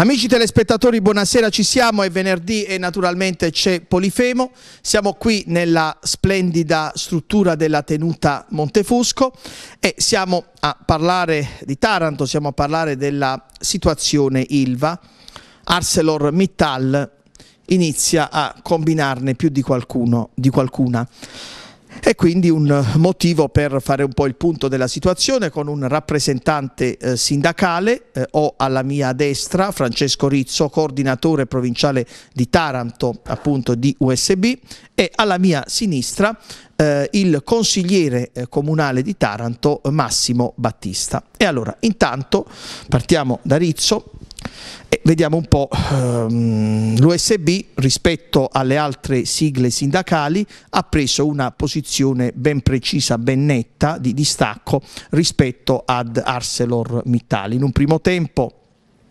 Amici telespettatori, buonasera, ci siamo, è venerdì e naturalmente c'è Polifemo, siamo qui nella splendida struttura della tenuta Montefusco e siamo a parlare di Taranto, siamo a parlare della situazione Ilva, ArcelorMittal inizia a combinarne più di qualcuno, di qualcuna. E quindi un eh, motivo per fare un po' il punto della situazione con un rappresentante eh, sindacale, eh, ho alla mia destra Francesco Rizzo, coordinatore provinciale di Taranto, appunto di USB, e alla mia sinistra eh, il consigliere eh, comunale di Taranto Massimo Battista. E allora, intanto partiamo da Rizzo e vediamo un po' ehm, l'USB rispetto alle altre sigle sindacali ha preso una posizione ben precisa, ben netta di distacco rispetto ad ArcelorMittal. In un primo tempo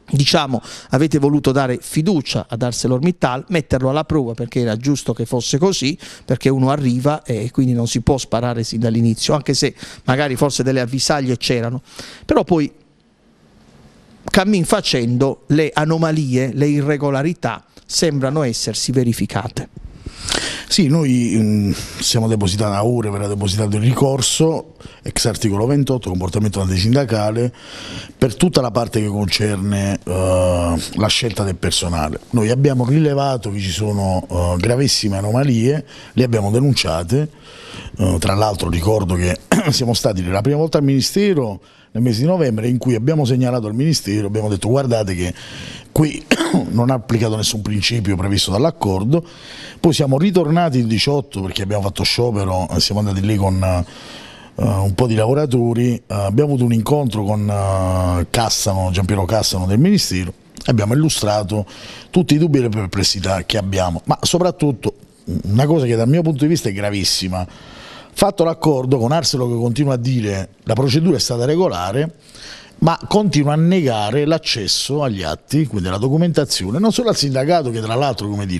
diciamo avete voluto dare fiducia ad ArcelorMittal, metterlo alla prova perché era giusto che fosse così, perché uno arriva e quindi non si può sparare sin dall'inizio, anche se magari forse delle avvisaglie c'erano. Però poi cammin facendo le anomalie, le irregolarità sembrano essersi verificate. Sì, noi mh, mm, siamo depositati a URE, verrà depositato il ricorso, ex articolo 28, comportamento antisindacale, per tutta la parte che concerne uh, la scelta del personale. Noi abbiamo rilevato che ci sono uh, gravissime anomalie, le abbiamo denunciate, uh, tra l'altro ricordo che siamo stati la prima volta al Ministero nel mese di novembre in cui abbiamo segnalato al Ministero, abbiamo detto guardate che qui non ha applicato nessun principio previsto dall'accordo, poi siamo ritornati il 18 perché abbiamo fatto sciopero, eh, siamo andati lì con uh, un po' di lavoratori, uh, abbiamo avuto un incontro con uh, Cassano, Giampiero Cassano del Ministero, abbiamo illustrato tutti i dubbi e le perplessità che abbiamo, ma soprattutto una cosa che dal mio punto di vista è gravissima, Fatto l'accordo con Arselo che continua a dire la procedura è stata regolare, ma continua a negare l'accesso agli atti, quindi alla documentazione, non solo al sindacato che tra l'altro è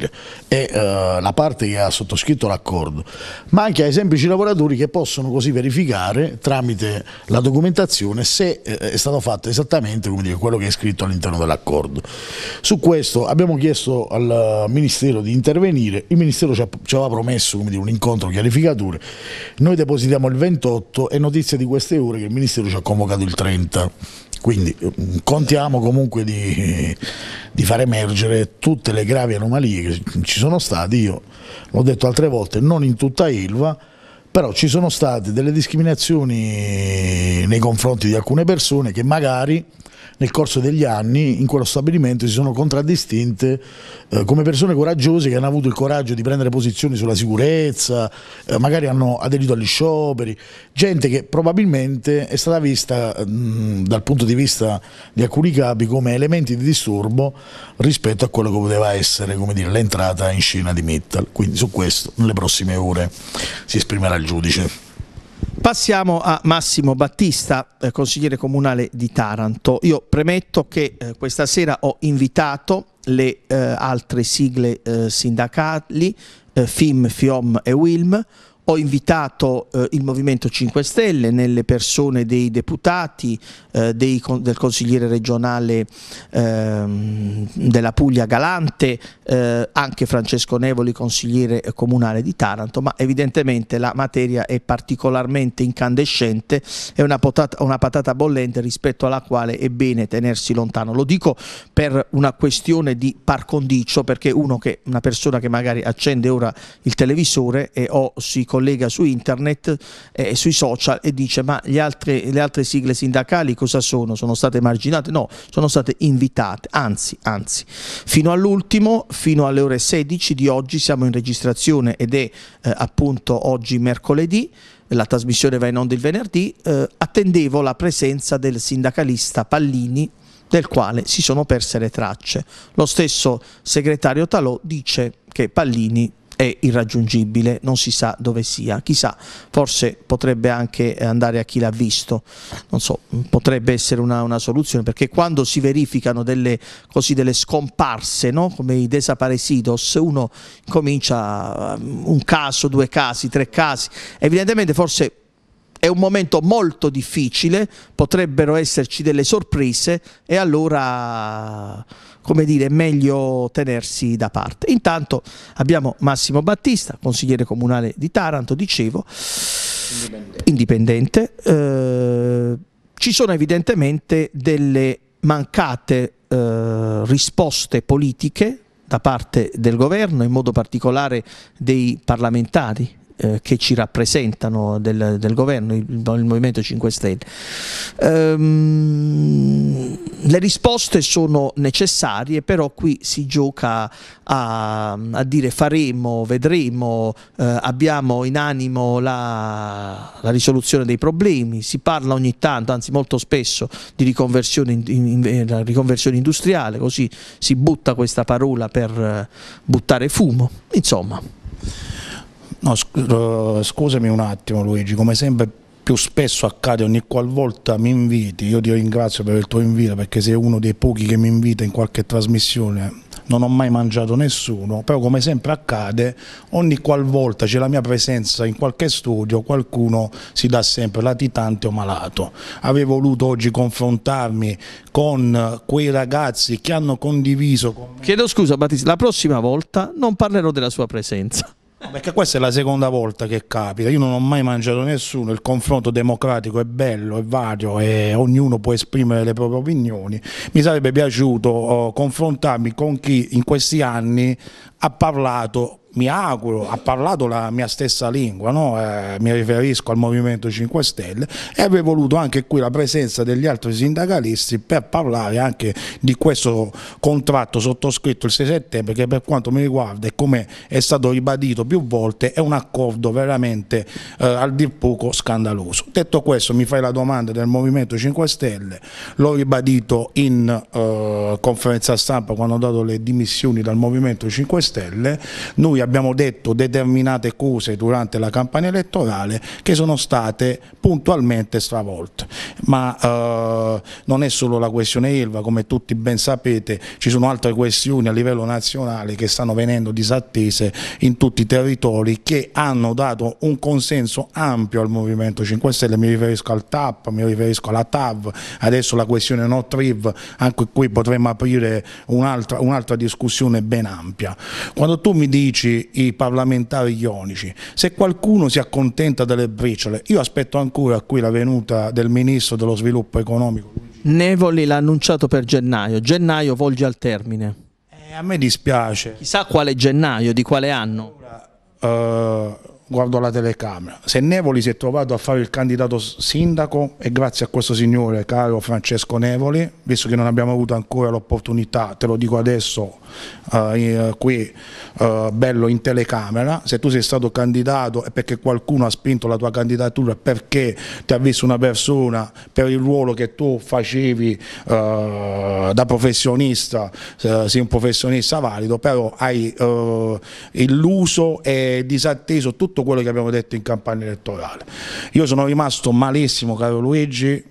eh, la parte che ha sottoscritto l'accordo, ma anche ai semplici lavoratori che possono così verificare tramite la documentazione se eh, è stato fatto esattamente dire, quello che è scritto all'interno dell'accordo. Su questo abbiamo chiesto al Ministero di intervenire, il Ministero ci, ha, ci aveva promesso dire, un incontro chiarificature, noi depositiamo il 28 e notizie di queste ore che il Ministero ci ha convocato il 30. Quindi eh, contiamo comunque di, di, far emergere tutte le gravi anomalie che ci sono state, io l'ho detto altre volte, non in tutta Ilva, però ci sono state delle discriminazioni nei confronti di alcune persone che magari nel corso degli anni in quello stabilimento si sono contraddistinte eh, come persone coraggiose che hanno avuto il coraggio di prendere posizioni sulla sicurezza, eh, magari hanno aderito agli scioperi, gente che probabilmente è stata vista mh, mm, dal punto di vista di alcuni capi come elementi di disturbo rispetto a quello che poteva essere l'entrata in scena di Mittal. Quindi su questo nelle prossime ore si esprimerà il giudice. Passiamo a Massimo Battista, eh, consigliere comunale di Taranto. Io premetto che eh, questa sera ho invitato le eh, altre sigle sindacali, FIM, FIOM e WILM. Ho invitato eh, il Movimento 5 Stelle nelle persone dei deputati, eh, dei, del consigliere regionale ehm, della Puglia Galante, eh, anche Francesco Nevoli, consigliere comunale di Taranto, ma evidentemente la materia è particolarmente incandescente, è una, potata, una patata bollente rispetto alla quale è bene tenersi lontano. Lo dico per una questione di par condicio, perché uno che, una persona che magari accende ora il televisore e o si collega su internet e eh, sui social e dice ma altri, le altre sigle sindacali cosa sono? Sono state marginate? No, sono state invitate, anzi, anzi, fino all'ultimo, fino alle ore 16 di oggi siamo in registrazione ed è eh, appunto oggi mercoledì la trasmissione va in onda il venerdì, eh, attendevo la presenza del sindacalista Pallini del quale si sono perse le tracce. Lo stesso segretario Talò dice che Pallini è irraggiungibile, non si sa dove sia, chissà, forse potrebbe anche eh, andare a chi l'ha visto, non so, mm, potrebbe essere una, una soluzione, perché quando si verificano delle, così, delle scomparse, no? come i desaparecidos, uno comincia mm, un caso, due casi, tre casi, evidentemente forse è un momento molto difficile, potrebbero esserci delle sorprese e allora come dire, meglio tenersi da parte. Intanto abbiamo Massimo Battista, consigliere comunale di Taranto, dicevo, indipendente. indipendente. Eh, ci sono evidentemente delle mancate eh, risposte politiche da parte del governo, in modo particolare dei parlamentari eh, che ci rappresentano del, del governo, il, il, Movimento 5 Stelle. Ehm, le risposte sono necessarie, però qui si gioca a, a dire faremo, vedremo, eh, abbiamo in animo la, la, risoluzione dei problemi, si parla ogni tanto, anzi molto spesso, di riconversione, in, in, in, eh, riconversione industriale, così si butta questa parola per eh, buttare fumo, insomma. No, sc scusami un attimo Luigi, come sempre più spesso accade ogni qualvolta mi inviti, io ti ringrazio per il tuo invito perché sei uno dei pochi che mi invita in qualche trasmissione, non ho mai mangiato nessuno, però come sempre accade ogni qualvolta c'è la mia presenza in qualche studio qualcuno si dà sempre latitante o malato. Avevo voluto oggi confrontarmi con quei ragazzi che hanno condiviso con me. Chiedo scusa Battista, la prossima volta non parlerò della sua presenza perché questa è la seconda volta che capita, io non ho mai mangiato nessuno, il confronto democratico è bello, è vario e ognuno può esprimere le proprie opinioni. Mi sarebbe piaciuto oh, confrontarmi con chi in questi anni ha parlato mi auguro, ha parlato la mia stessa lingua, no? eh, mi riferisco al Movimento 5 Stelle e avrei voluto anche qui la presenza degli altri sindacalisti per parlare anche di questo contratto sottoscritto il 6 settembre che per quanto mi riguarda e come è stato ribadito più volte è un accordo veramente eh, al dir poco scandaloso. Detto questo mi fai la domanda del Movimento 5 Stelle, l'ho ribadito in eh, conferenza stampa quando ho dato le dimissioni dal Movimento 5 Stelle, noi abbiamo detto determinate cose durante la campagna elettorale che sono state puntualmente stravolte. Ma eh, non è solo la questione ILVA, come tutti ben sapete ci sono altre questioni a livello nazionale che stanno venendo disattese in tutti i territori che hanno dato un consenso ampio al Movimento 5 Stelle, mi riferisco al TAP, mi riferisco alla TAV, adesso la questione Not Riv, anche qui potremmo aprire un'altra un discussione ben ampia. Quando tu mi dici ionici i parlamentari ionici. Se qualcuno si accontenta delle briciole, io aspetto ancora qui la venuta del Ministro dello Sviluppo Economico. Nevoli l'ha annunciato per gennaio, gennaio volge al termine. Eh, a me dispiace. Chissà quale gennaio, di quale anno. Uh, guardo la telecamera. Se Nevoli si è trovato a fare il candidato sindaco e grazie a questo signore, caro Francesco Nevoli, visto che non abbiamo avuto ancora l'opportunità, te lo dico adesso eh, eh, qui, eh, bello in telecamera, se tu sei stato candidato è perché qualcuno ha spinto la tua candidatura, perché ti ha visto una persona per il ruolo che tu facevi eh, da professionista, eh, sei un professionista valido, però hai eh, illuso e disatteso tutto tutto quello che abbiamo detto in campagna elettorale. Io sono rimasto malissimo, caro Luigi,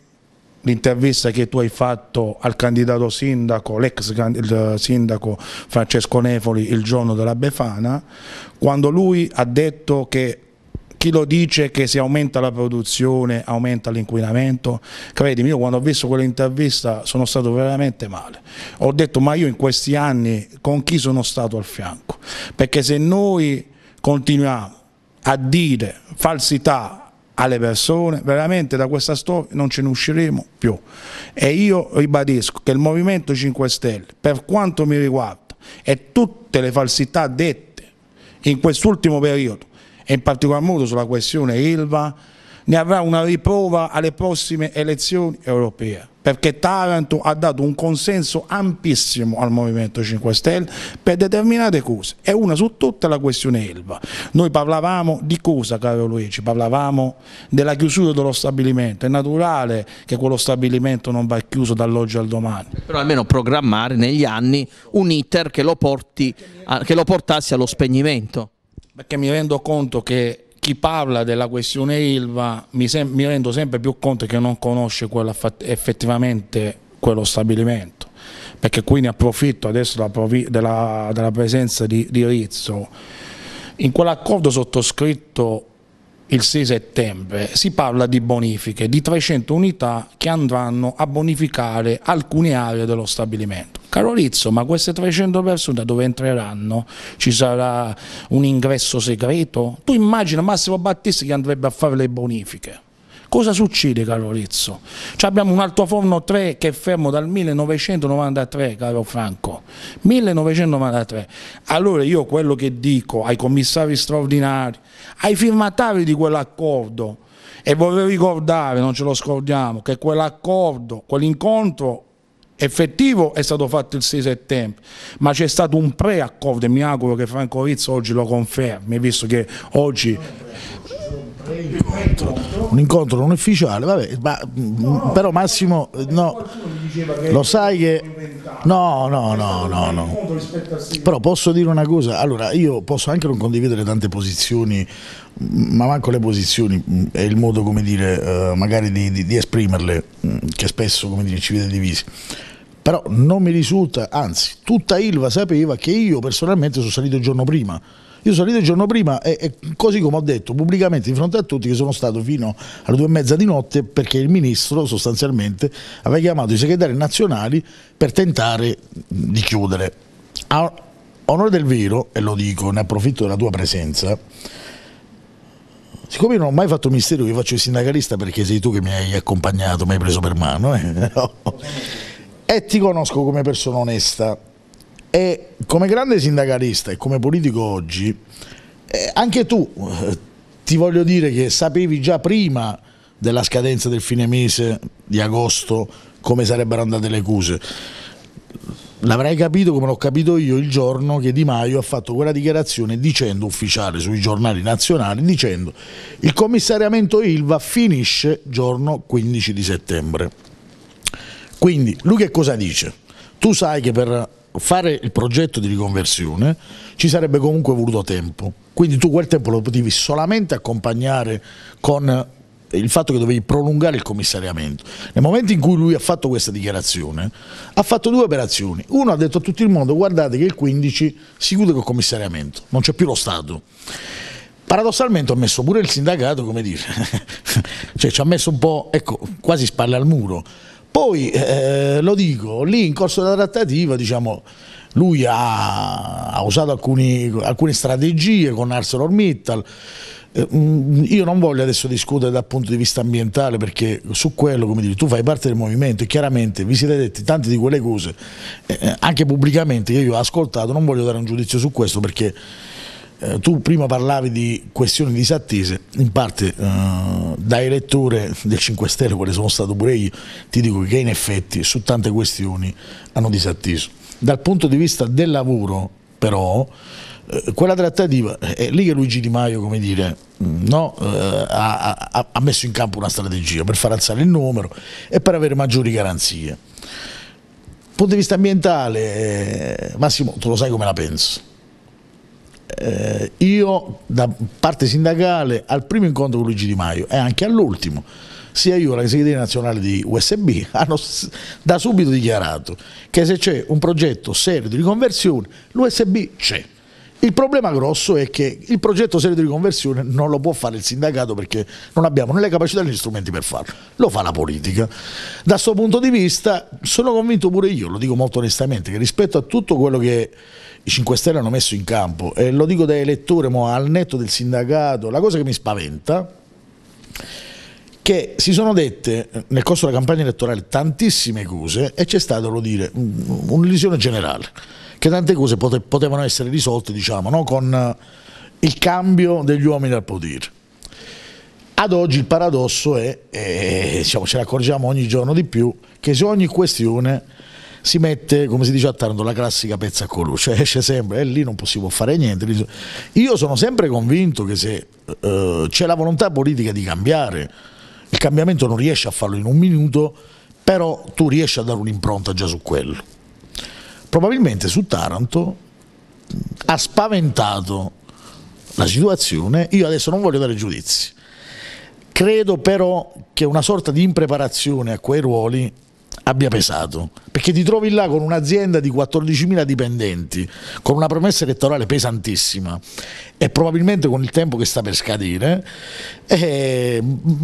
l'intervista che tu hai fatto al candidato sindaco, l'ex sindaco Francesco Nefoli il giorno della Befana, quando lui ha detto che chi lo dice che se aumenta la produzione aumenta l'inquinamento, credimi, io quando ho visto quell'intervista sono stato veramente male. Ho detto ma io in questi anni con chi sono stato al fianco? Perché se noi continuiamo a dire falsità alle persone, veramente da questa storia non ce ne usciremo più. E io ribadisco che il Movimento 5 Stelle, per quanto mi riguarda, e tutte le falsità dette in quest'ultimo periodo, e in particolar modo sulla questione Ilva, ne avrà una riprova alle prossime elezioni europee perché Taranto ha dato un consenso ampissimo al Movimento 5 Stelle per determinate cose e una su tutta la questione Elba. Noi parlavamo di cosa, caro Luigi? Parlavamo della chiusura dello stabilimento, è naturale che quello stabilimento non va chiuso dall'oggi al domani. Però almeno programmare negli anni un iter che lo, porti, che lo portasse allo spegnimento. Perché mi rendo conto che chi parla della questione Ilva mi, mi, rendo sempre più conto che non conosce quello effettivamente quello stabilimento perché qui ne approfitto adesso della, della, della presenza di, di Rizzo in quell'accordo sottoscritto il 6 settembre, si parla di bonifiche di 300 unità che andranno a bonificare alcune aree dello stabilimento. Caro Rizzo, ma queste 300 persone da dove entreranno? Ci sarà un ingresso segreto? Tu immagina Massimo Battisti che andrebbe a fare le bonifiche. Cosa succede caro Rizzo? Cioè abbiamo un altoforno 3 che è fermo dal 1993 caro Franco, 1993. Allora io quello che dico ai commissari straordinari, ai firmatari di quell'accordo e vorrei ricordare, non ce lo scordiamo, che quell'accordo, quell'incontro effettivo è stato fatto il 6 settembre, ma c'è stato un preaccordo e mi auguro che Franco Rizzo oggi lo confermi, visto che oggi Incontro. un incontro non ufficiale, vabbè, ma, no, mm, no, però Massimo no, lo sai che... No, no, no, no, no. Però posso dire una cosa, allora io posso anche non condividere tante posizioni, mm, ma manco le posizioni, mm, è il modo come dire, eh, magari di, di, di esprimerle, che spesso come dire, ci vede divisi però non mi risulta, anzi tutta Ilva sapeva che io personalmente sono salito il giorno prima io sono lì il giorno prima e, e, così come ho detto pubblicamente di fronte a tutti che sono stato fino alle due e mezza di notte perché il ministro sostanzialmente aveva chiamato i segretari nazionali per tentare di chiudere. A onore del vero, e lo dico, ne approfitto della tua presenza, siccome io non ho mai fatto mistero, che faccio il sindacalista perché sei tu che mi hai accompagnato, mi hai preso per mano, eh? e ti conosco come persona onesta. E come grande sindacalista e come politico oggi, eh, anche tu eh, ti voglio dire che sapevi già prima della scadenza del fine mese di agosto come sarebbero andate le cuse. L'avrai capito come l'ho capito io il giorno che Di Maio ha fatto quella dichiarazione dicendo ufficiale sui giornali nazionali dicendo il commissariamento Ilva finisce giorno 15 di settembre. Quindi lui che cosa dice? Tu sai che per fare il progetto di riconversione ci sarebbe comunque voluto tempo. Quindi tu quel tempo lo potevi solamente accompagnare con il fatto che dovevi prolungare il commissariamento. Nel momento in cui lui ha fatto questa dichiarazione, ha fatto due operazioni. Uno ha detto a tutto il mondo guardate che il 15 si chiude col commissariamento, non c'è più lo Stato. Paradossalmente ho messo pure il sindacato, come dire, cioè ci ha messo un po', ecco, quasi spalle al muro. Poi, eh, lo dico, lì in corso della trattativa, diciamo, lui ha, ha usato alcuni, alcune strategie con ArcelorMittal, eh, mm, io non voglio adesso discutere dal punto di vista ambientale perché su quello, come dire, tu fai parte del movimento e chiaramente vi siete detti tante di quelle cose, eh, anche pubblicamente che io ho ascoltato, non voglio dare un giudizio su questo perché eh, tu prima parlavi di questioni disattese, in parte eh, da elettore del 5 Stelle, quale sono stato pure io, ti dico che in effetti su tante questioni hanno disatteso. Dal punto di vista del lavoro, però, eh, quella trattativa è eh, lì che Luigi Di Maio, come dire, mm, no, eh, ha, ha, ha messo in campo una strategia per far alzare il numero e per avere maggiori garanzie punto di vista ambientale, Massimo, tu lo sai come la penso. Eh, io da parte sindacale al primo incontro con Luigi Di Maio e anche all'ultimo, sia io che la segreteria nazionale di USB hanno da subito dichiarato che se c'è un progetto serio di riconversione l'USB c'è. Il problema grosso è che il progetto serio di riconversione non lo può fare il sindacato perché non abbiamo né le capacità né gli strumenti per farlo, lo fa la politica. Da questo punto di vista sono convinto pure io, lo dico molto onestamente, che rispetto a tutto quello che i 5 Stelle hanno messo in campo, e lo dico da elettore, ma al netto del sindacato, la cosa che mi spaventa che si sono dette nel corso della campagna elettorale tantissime cose e c'è stata, lo dire, un'illusione generale, che tante cose potevano essere risolte diciamo, no? con eh, il cambio degli uomini al potere. Ad oggi il paradosso è, e, eh, diciamo, ce ne accorgiamo ogni giorno di più, che su ogni questione si mette, come si dice a Taranto, la classica pezza a colù, cioè esce sempre e eh, lì non si può fare niente. Io sono sempre convinto che se eh, c'è la volontà politica di cambiare, il cambiamento non riesce a farlo in un minuto, però tu riesci a dare un'impronta già su quello. Probabilmente su Taranto ha spaventato la situazione, io adesso non voglio dare giudizi. Credo però che una sorta di impreparazione a quei ruoli abbia pesato, perché ti trovi là con un'azienda di 14.000 dipendenti, con una promessa elettorale pesantissima e probabilmente con il tempo che sta per scadere, eh,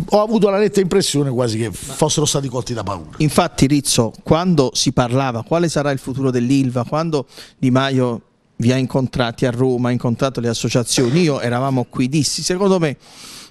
ho avuto la netta impressione quasi che fossero stati colti da paura. Infatti Rizzo, quando si parlava quale sarà il futuro dell'Ilva, quando Di Maio vi ha incontrati a Roma, ha incontrato le associazioni, io eravamo qui, dissi, secondo me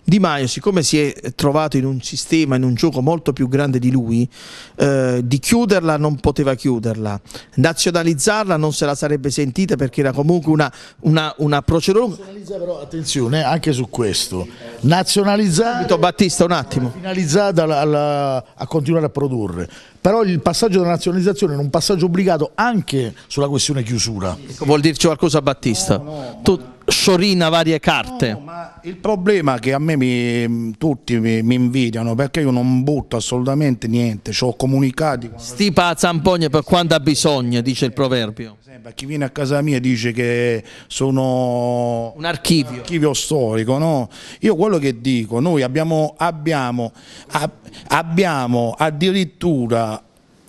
di Maio, siccome si è trovato in un sistema, in un gioco molto più grande di lui, eh, di chiuderla non poteva chiuderla, nazionalizzarla non se la sarebbe sentita perché era comunque una, una, una procedura. Nazionalizza però, attenzione, anche su questo, nazionalizzare... Battista, un attimo. Finalizzata alla, alla, a continuare a produrre, però il passaggio della nazionalizzazione è un passaggio obbligato anche sulla questione chiusura. Vuol dirci qualcosa Battista? No, no, tu, sorina varie carte. No, ma il problema che a me mi, tutti mi, mi, invidiano perché io non butto assolutamente niente, ci ho comunicati. Stipa a zampogne per quanto ha bisogno, dice il proverbio. Esempio, chi viene a casa mia dice che sono un archivio, un archivio storico. No? Io quello che dico, noi abbiamo, abbiamo, ab, abbiamo addirittura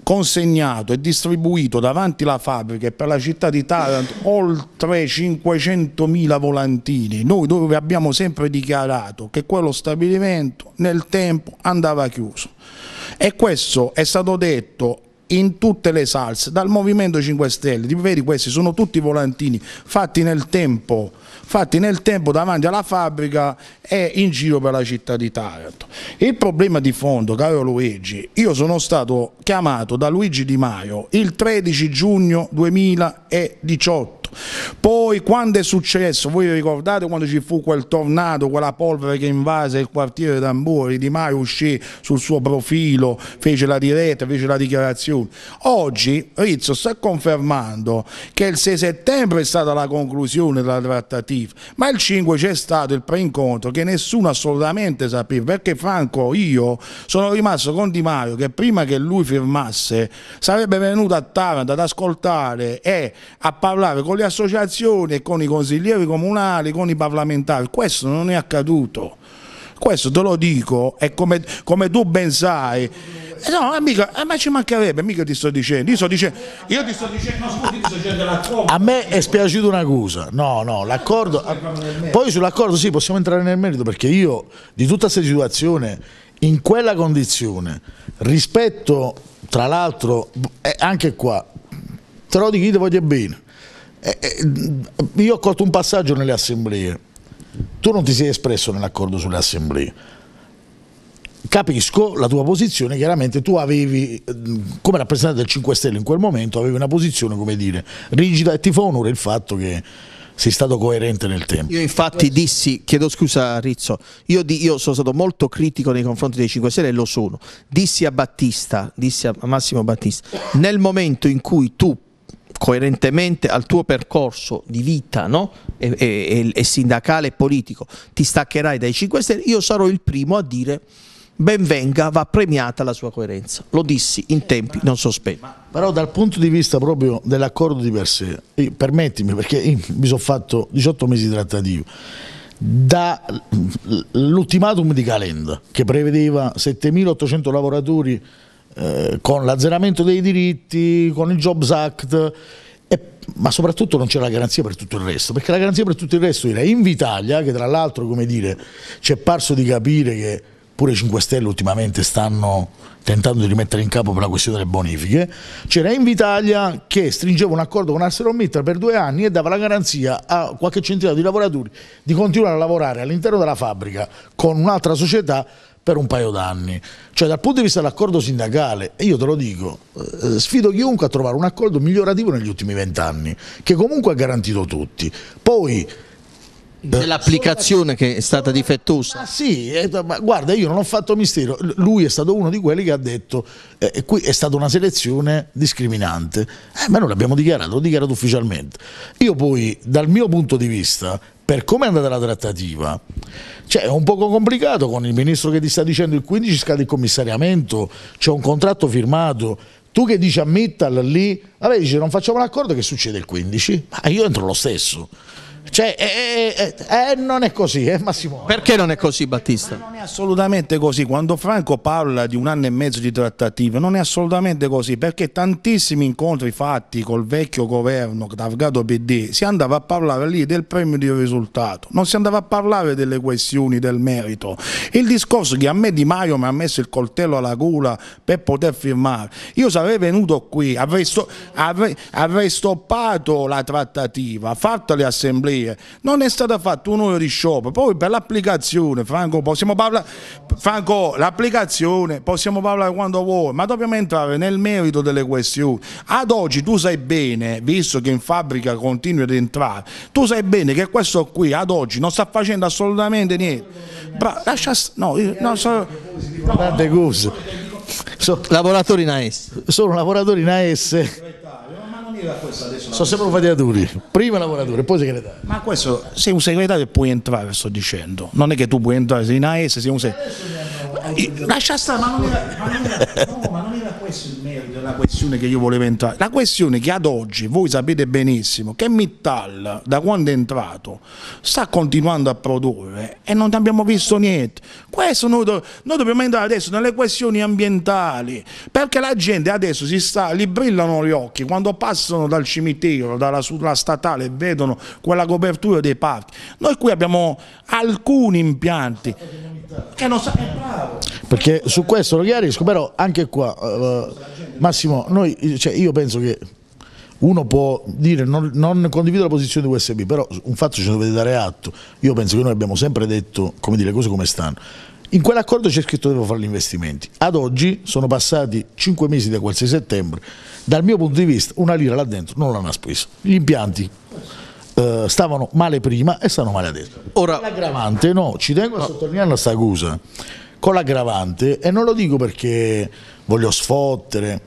consegnato e distribuito davanti alla fabbrica e per la città di Taranto oltre 500.000 volantini, noi dove abbiamo sempre dichiarato che quello stabilimento nel tempo andava chiuso. E questo è stato detto in tutte le salse, dal Movimento 5 Stelle, vedi questi sono tutti volantini fatti nel tempo fatti nel tempo davanti alla fabbrica e in giro per la città di Taranto. Il problema di fondo, caro Luigi, io sono stato chiamato da Luigi Di Maio il 13 giugno 2018 poi quando è successo, voi vi ricordate quando ci fu quel tornado, quella polvere che invase il quartiere Tamburi, Di Maio uscì sul suo profilo, fece la diretta, fece la dichiarazione. Oggi Rizzo sta confermando che il 6 settembre è stata la conclusione della trattativa, ma il 5 c'è stato il preincontro che nessuno assolutamente sapeva, perché Franco io sono rimasto con Di Maio che prima che lui firmasse sarebbe venuto a Taranto ad ascoltare e a parlare con gli le associazioni, con i consiglieri comunali, con i parlamentari. Questo non è accaduto. Questo te lo dico, è come, come tu ben sai. No, amico, a eh, ci mancherebbe, mica ti sto dicendo. Io, sto dicendo, io ti sto dicendo, no, scusi, ti sto dicendo l'accordo. A me è spiaciuta una cosa. No, no, l'accordo. Poi sull'accordo sì, possiamo entrare nel merito perché io di tutta questa situazione in quella condizione rispetto tra l'altro eh, anche qua te lo dico io ti voglio bene eh, eh, io ho colto un passaggio nelle assemblee, tu non ti sei espresso nell'accordo sulle assemblee. Capisco la tua posizione, chiaramente tu avevi, eh, come rappresentante del 5 Stelle in quel momento, avevi una posizione, come dire, rigida e ti fa onore il fatto che sei stato coerente nel tempo. Io infatti dissi, chiedo scusa Rizzo, io, di, io, sono stato molto critico nei confronti dei 5 Stelle e lo sono. Dissi a Battista, dissi a Massimo Battista, nel momento in cui tu coerentemente al tuo percorso di vita no? e, e, e sindacale e politico ti staccherai dai 5 Stelle, io sarò il primo a dire ben venga, va premiata la sua coerenza. Lo dissi in tempi non sospetti. Però dal punto di vista proprio dell'accordo di per sé, eh, permettimi perché mi sono fatto 18 mesi di trattativo, dall'ultimatum di Calenda che prevedeva 7.800 lavoratori eh, con l'azzeramento dei diritti, con il Jobs Act, e, ma soprattutto non c'era la garanzia per tutto il resto, perché la garanzia per tutto il resto era Invitalia, che tra l'altro, come dire, ci è parso di capire che pure i 5 Stelle ultimamente stanno tentando di rimettere in capo per la questione delle bonifiche, c'era Invitalia che stringeva un accordo con ArcelorMittal per due anni e dava la garanzia a qualche centinaio di lavoratori di continuare a lavorare all'interno della fabbrica con un'altra società per un paio d'anni. Cioè dal punto di vista dell'accordo sindacale, e io te lo dico, eh, sfido chiunque a trovare un accordo migliorativo negli ultimi vent'anni, che comunque ha garantito tutti. Poi eh, dell'applicazione che è stata difettosa. Ma sì, eh, ma guarda, io non ho fatto mistero. lui è stato uno di quelli che ha detto eh, qui è stata una selezione discriminante. Eh, ma noi l'abbiamo dichiarato, l'ho dichiarato ufficialmente. Io poi, dal mio punto di vista, per come è andata la trattativa, cioè è un poco complicato con il ministro che ti sta dicendo il 15 scade il commissariamento, c'è un contratto firmato, tu che dici a Mittal lì, vabbè dice non facciamo l'accordo che succede il 15, ma io entro lo stesso. Cioè, eh eh, eh, eh, non è così, eh, Massimo. Perché non è così, Battista? Ma non è assolutamente così. Quando Franco parla di un anno e mezzo di trattative, non è assolutamente così, perché tantissimi incontri fatti col vecchio governo targato PD si andava a parlare lì del premio di risultato, non si andava a parlare delle questioni del merito. Il discorso che a me Di Maio mi ha messo il coltello alla gola per poter firmare, io sarei venuto qui, avrei, sto, avrei, avrei stoppato la trattativa, fatto le assemblee assemblea, non è stato fatto un'ora di sciopero, poi per l'applicazione, Franco, possiamo parlare, Franco, l'applicazione, possiamo parlare quando vuoi, ma dobbiamo entrare nel merito delle questioni. Ad oggi tu sai bene, visto che in fabbrica continui ad entrare, tu sai bene che questo qui ad oggi non sta facendo assolutamente niente. Bra- lascia, no, io, no, so, no. Sono lavoratori in AS. Sono lavoratori in AS Prima questo adesso sono sempre un fatiaturi prima lavoratore poi segretario ma questo sei un segretario e puoi entrare sto dicendo non è che tu puoi entrare sei in AES sei un segretario eh, lascia stare, ma non, era, ma, non era, no, ma non era questo il merito della questione che io volevo entrare. La questione che ad oggi voi sapete benissimo che Mittal, da quando è entrato, sta continuando a produrre e non abbiamo visto niente. Questo noi, do, noi dobbiamo entrare adesso nelle questioni ambientali, perché la gente adesso si sta, gli brillano gli occhi quando passano dal cimitero, dalla, dalla statale e vedono quella copertura dei parchi. Noi qui abbiamo alcuni impianti che eh, non sa, è bravo. Perché su questo lo chiarisco, però anche qua, eh, Massimo, noi, cioè, io penso che uno può dire non, non, condivido la posizione di USB, però un fatto ci dovete dare atto. Io penso che noi abbiamo sempre detto come dire, le cose come stanno. In quell'accordo c'è scritto che devo fare gli investimenti. Ad oggi sono passati 5 mesi da quel 6 settembre. Dal mio punto di vista, una lira là dentro non l'hanno spesa. Gli impianti eh, stavano male prima e stanno male adesso. Ora, l'aggravante, no, ci tengo a sottolineare questa cosa, con l'aggravante, e non lo dico perché voglio sfottere,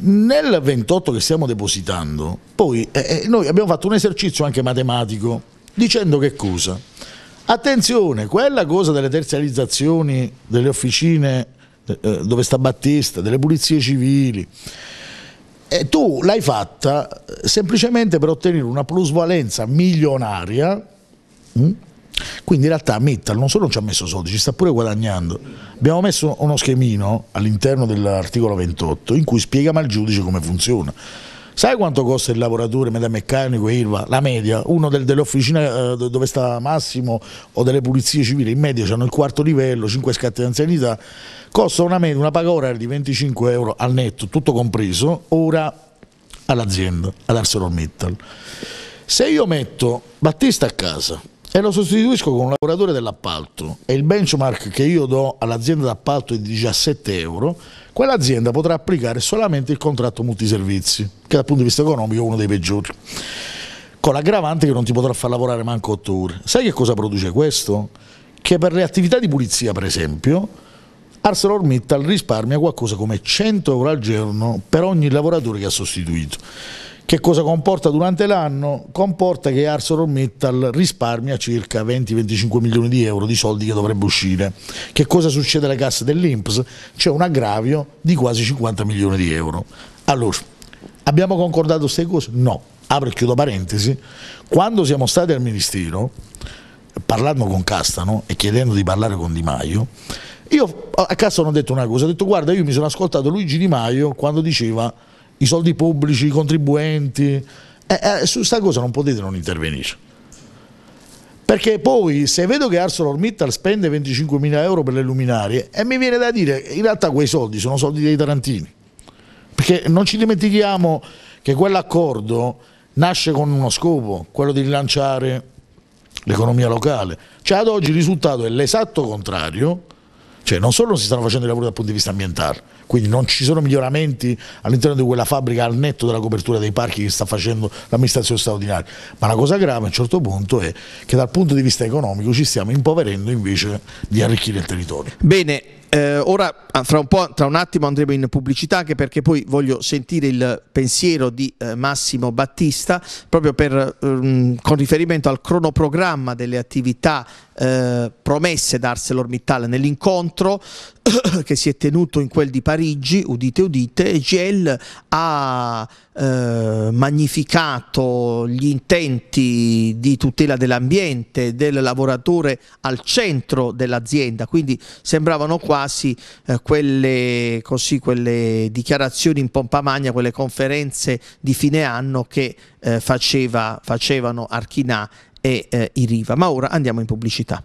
nel 28 che stiamo depositando, poi eh, eh, noi abbiamo fatto un esercizio anche matematico dicendo che cosa? Attenzione, quella cosa delle terzializzazioni delle officine eh, eh dove sta Battista, delle pulizie civili, e eh, tu l'hai fatta eh, semplicemente per ottenere una plusvalenza milionaria. Mm? Quindi in realtà Mittal non solo non ci ha messo soldi, ci sta pure guadagnando. Abbiamo messo uno schemino all'interno dell'articolo 28 in cui spiega al giudice come funziona. Sai quanto costa il lavoratore metalmeccanico IRVA? La media, uno del, officine eh, dove sta Massimo o delle pulizie civili, in media hanno il quarto livello, 5 scatti di anzianità, costa una media, una paga oraria di 25 euro al netto, tutto compreso, ora all'azienda, all'ArcelorMittal. Se io metto Battista a casa, e lo sostituisco con un lavoratore dell'appalto e il benchmark che io do all'azienda d'appalto è di 17 euro, quell'azienda potrà applicare solamente il contratto multiservizi, che dal punto di vista economico è uno dei peggiori, con l'aggravante che non ti potrà far lavorare manco 8 ore. Sai che cosa produce questo? Che per le attività di pulizia, per esempio, ArcelorMittal risparmia qualcosa come 100 euro al giorno per ogni lavoratore che ha sostituito. Che cosa comporta durante l'anno? Comporta che ArcelorMittal risparmia circa 20-25 milioni di euro di soldi che dovrebbe uscire. Che cosa succede alle casse dell'Inps? C'è un aggravio di quasi 50 milioni di euro. Allora, abbiamo concordato queste cose? No. Apro e chiudo parentesi. Quando siamo stati al Ministero, parlando con Castano e chiedendo di parlare con Di Maio, io a Castano ho detto una cosa, ho detto guarda io mi sono ascoltato Luigi Di Maio quando diceva i soldi pubblici, i contribuenti. Eh, eh, su questa cosa non potete non intervenire. Perché poi se vedo che ArcelorMittal spende 25.000 euro per le luminarie e mi viene da dire in realtà quei soldi sono soldi dei tarantini. Perché non ci dimentichiamo che quell'accordo nasce con uno scopo, quello di rilanciare l'economia locale. Cioè ad oggi il risultato è l'esatto contrario, cioè non solo non si stanno facendo i lavori dal punto di vista ambientale, quindi non ci sono miglioramenti all'interno di quella fabbrica al netto della copertura dei parchi che sta facendo l'amministrazione straordinaria, ma la cosa grave a un certo punto è che dal punto di vista economico ci stiamo impoverendo invece di arricchire il territorio. Bene. Eh, ora ah, fra un, tra un attimo andremo in pubblicità anche perché poi voglio sentire il pensiero di eh, Massimo Battista proprio per, ehm, con riferimento al cronoprogramma delle attività eh, promesse da ArcelorMittal nell'incontro che si è tenuto in quel di Parigi, udite udite, Giel ha eh, magnificato gli intenti di tutela dell'ambiente, del lavoratore al centro dell'azienda, quindi sembravano quasi eh, quelle, così, quelle, dichiarazioni in pompa magna, quelle conferenze di fine anno che eh, faceva, facevano Archinà e eh, i Riva. Ma ora andiamo in pubblicità.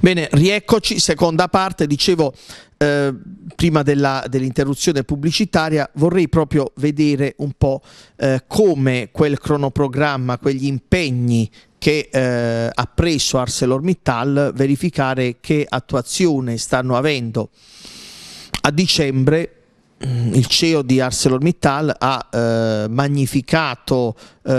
Bene, rieccoci, seconda parte, dicevo eh, prima della, dell'interruzione pubblicitaria vorrei proprio vedere un po' eh, come quel cronoprogramma, quegli impegni che eh, ha preso ArcelorMittal, verificare che attuazione stanno avendo a dicembre Mm, il CEO di ArcelorMittal ha eh, magnificato eh,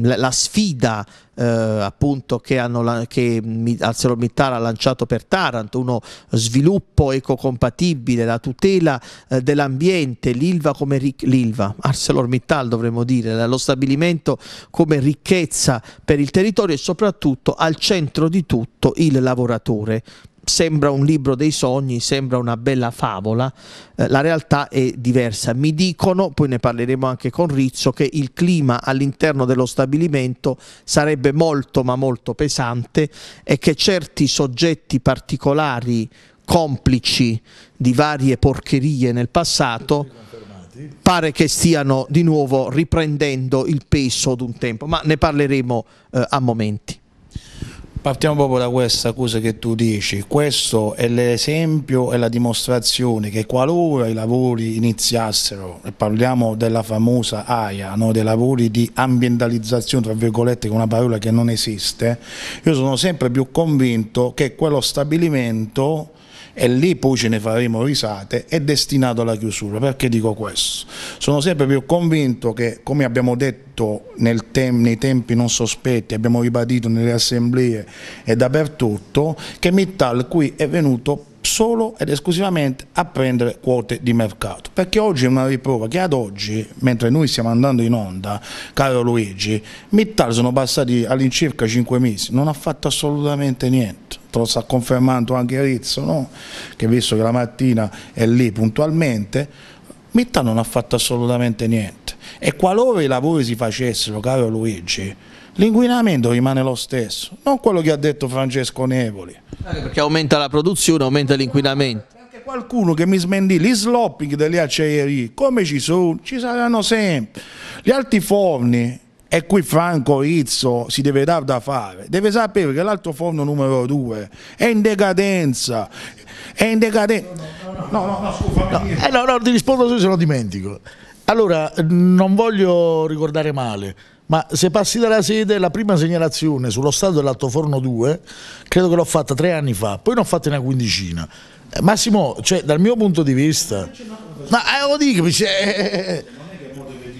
la, sfida eh, appunto che, hanno, che ArcelorMittal ha lanciato per Taranto, uno sviluppo ecocompatibile, la tutela eh, dell'ambiente, l'ILVA come l'ILVA, ArcelorMittal dovremmo dire, lo stabilimento come ricchezza per il territorio e soprattutto al centro di tutto il lavoratore sembra un libro dei sogni, sembra una bella favola, eh, la realtà è diversa. Mi dicono, poi ne parleremo anche con Rizzo, che il clima all'interno dello stabilimento sarebbe molto ma molto pesante e che certi soggetti particolari complici di varie porcherie nel passato pare che stiano di nuovo riprendendo il peso d'un tempo, ma ne parleremo eh, a momenti. Partiamo proprio da questa cosa che tu dici, questo è l'esempio e la dimostrazione che qualora i lavori iniziassero, e parliamo della famosa AIA, no? dei lavori di ambientalizzazione, tra virgolette, che è una parola che non esiste, io sono sempre più convinto che quello stabilimento e lì poi ce ne faremo risate, è destinato alla chiusura. Perché dico questo? Sono sempre più convinto che, come abbiamo detto tem nei tempi non sospetti, abbiamo ribadito nelle assemblee e dappertutto, che Mittal qui è venuto solo ed esclusivamente a prendere quote di mercato. Perché oggi è una riprova che ad oggi, mentre noi stiamo andando in onda, caro Luigi, Mittal sono passati all'incirca 5 mesi, non ha fatto assolutamente niente te lo sta confermando anche Rizzo, no? che visto che la mattina è lì puntualmente, Mitta non ha fatto assolutamente niente. E qualora i lavori si facessero, caro Luigi, l'inquinamento rimane lo stesso, non quello che ha detto Francesco Nevoli. perché aumenta la produzione, aumenta l'inquinamento. Anche qualcuno che mi smentì, gli slopping delle acciaierie, come ci sono? Ci saranno sempre. Gli altiforni e qui Franco Izzo si deve dare da fare, deve sapere che l'altro forno numero 2 è in decadenza, è in decadenza. No, no, no, scusami. No, eh, no, no, ti rispondo se lo dimentico. Allora, non voglio ricordare male, ma se passi dalla sede la prima segnalazione sullo stato dell'alto forno 2, credo che l'ho fatta tre anni fa, poi ne ho fatta una quindicina. Eh, Massimo, cioè, dal mio punto di vista... Ma eh, lo dico, cioè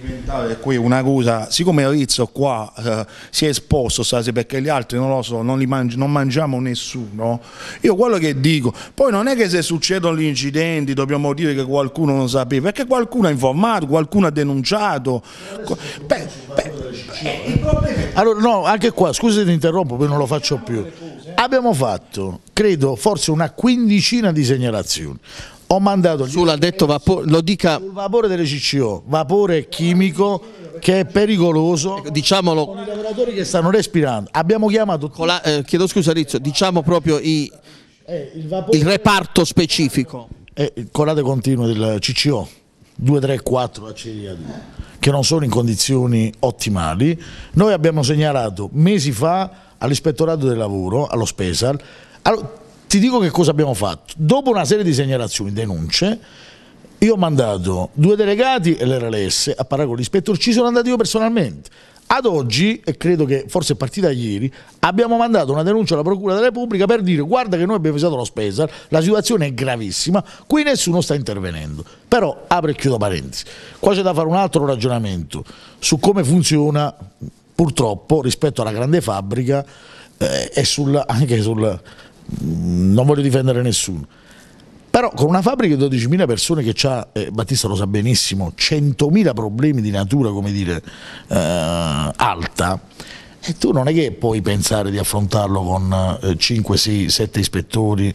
diventare qui un'accusa, siccome Rizzo qua eh, si è esposto stasera perché gli altri non lo so, non, li mangi, non mangiamo nessuno, io quello che dico, poi non è che se succedono gli incidenti dobbiamo dire che qualcuno non sapeva, perché qualcuno ha informato, qualcuno ha denunciato. Beh, beh, beh, eh, allora no, anche qua, scusa se ti interrompo, poi non lo faccio più. Abbiamo fatto, credo, forse una quindicina di segnalazioni ho mandato sull'addetto vapore, lo dica sul vapore delle CCO, vapore chimico che è pericoloso. Ecco, diciamolo con i lavoratori che stanno respirando. Abbiamo chiamato la, eh, chiedo scusa Rizzo, diciamo proprio i, eh, il, il, reparto specifico. Eh, il colate continuo del CCO 2, 3, 4 acciaieria che non sono in condizioni ottimali. Noi abbiamo segnalato mesi fa all'ispettorato del lavoro, allo Spesal, allo, ti dico che cosa abbiamo fatto. Dopo una serie di segnalazioni, denunce, io ho mandato due delegati e l'RLS a parlare con l'ispettore, ci sono andato io personalmente. Ad oggi, e credo che forse è partita ieri, abbiamo mandato una denuncia alla Procura della Repubblica per dire guarda che noi abbiamo usato lo Spesar, la situazione è gravissima, qui nessuno sta intervenendo. Però, apro e chiudo parentesi, qua c'è da fare un altro ragionamento su come funziona purtroppo rispetto alla grande fabbrica eh, e sul, anche sul non voglio difendere nessuno. Però con una fabbrica di 12.000 persone che ha, eh, Battista lo sa benissimo, 100.000 problemi di natura, come dire, eh, alta, e tu non è che puoi pensare di affrontarlo con eh, 5, 6, 7 ispettori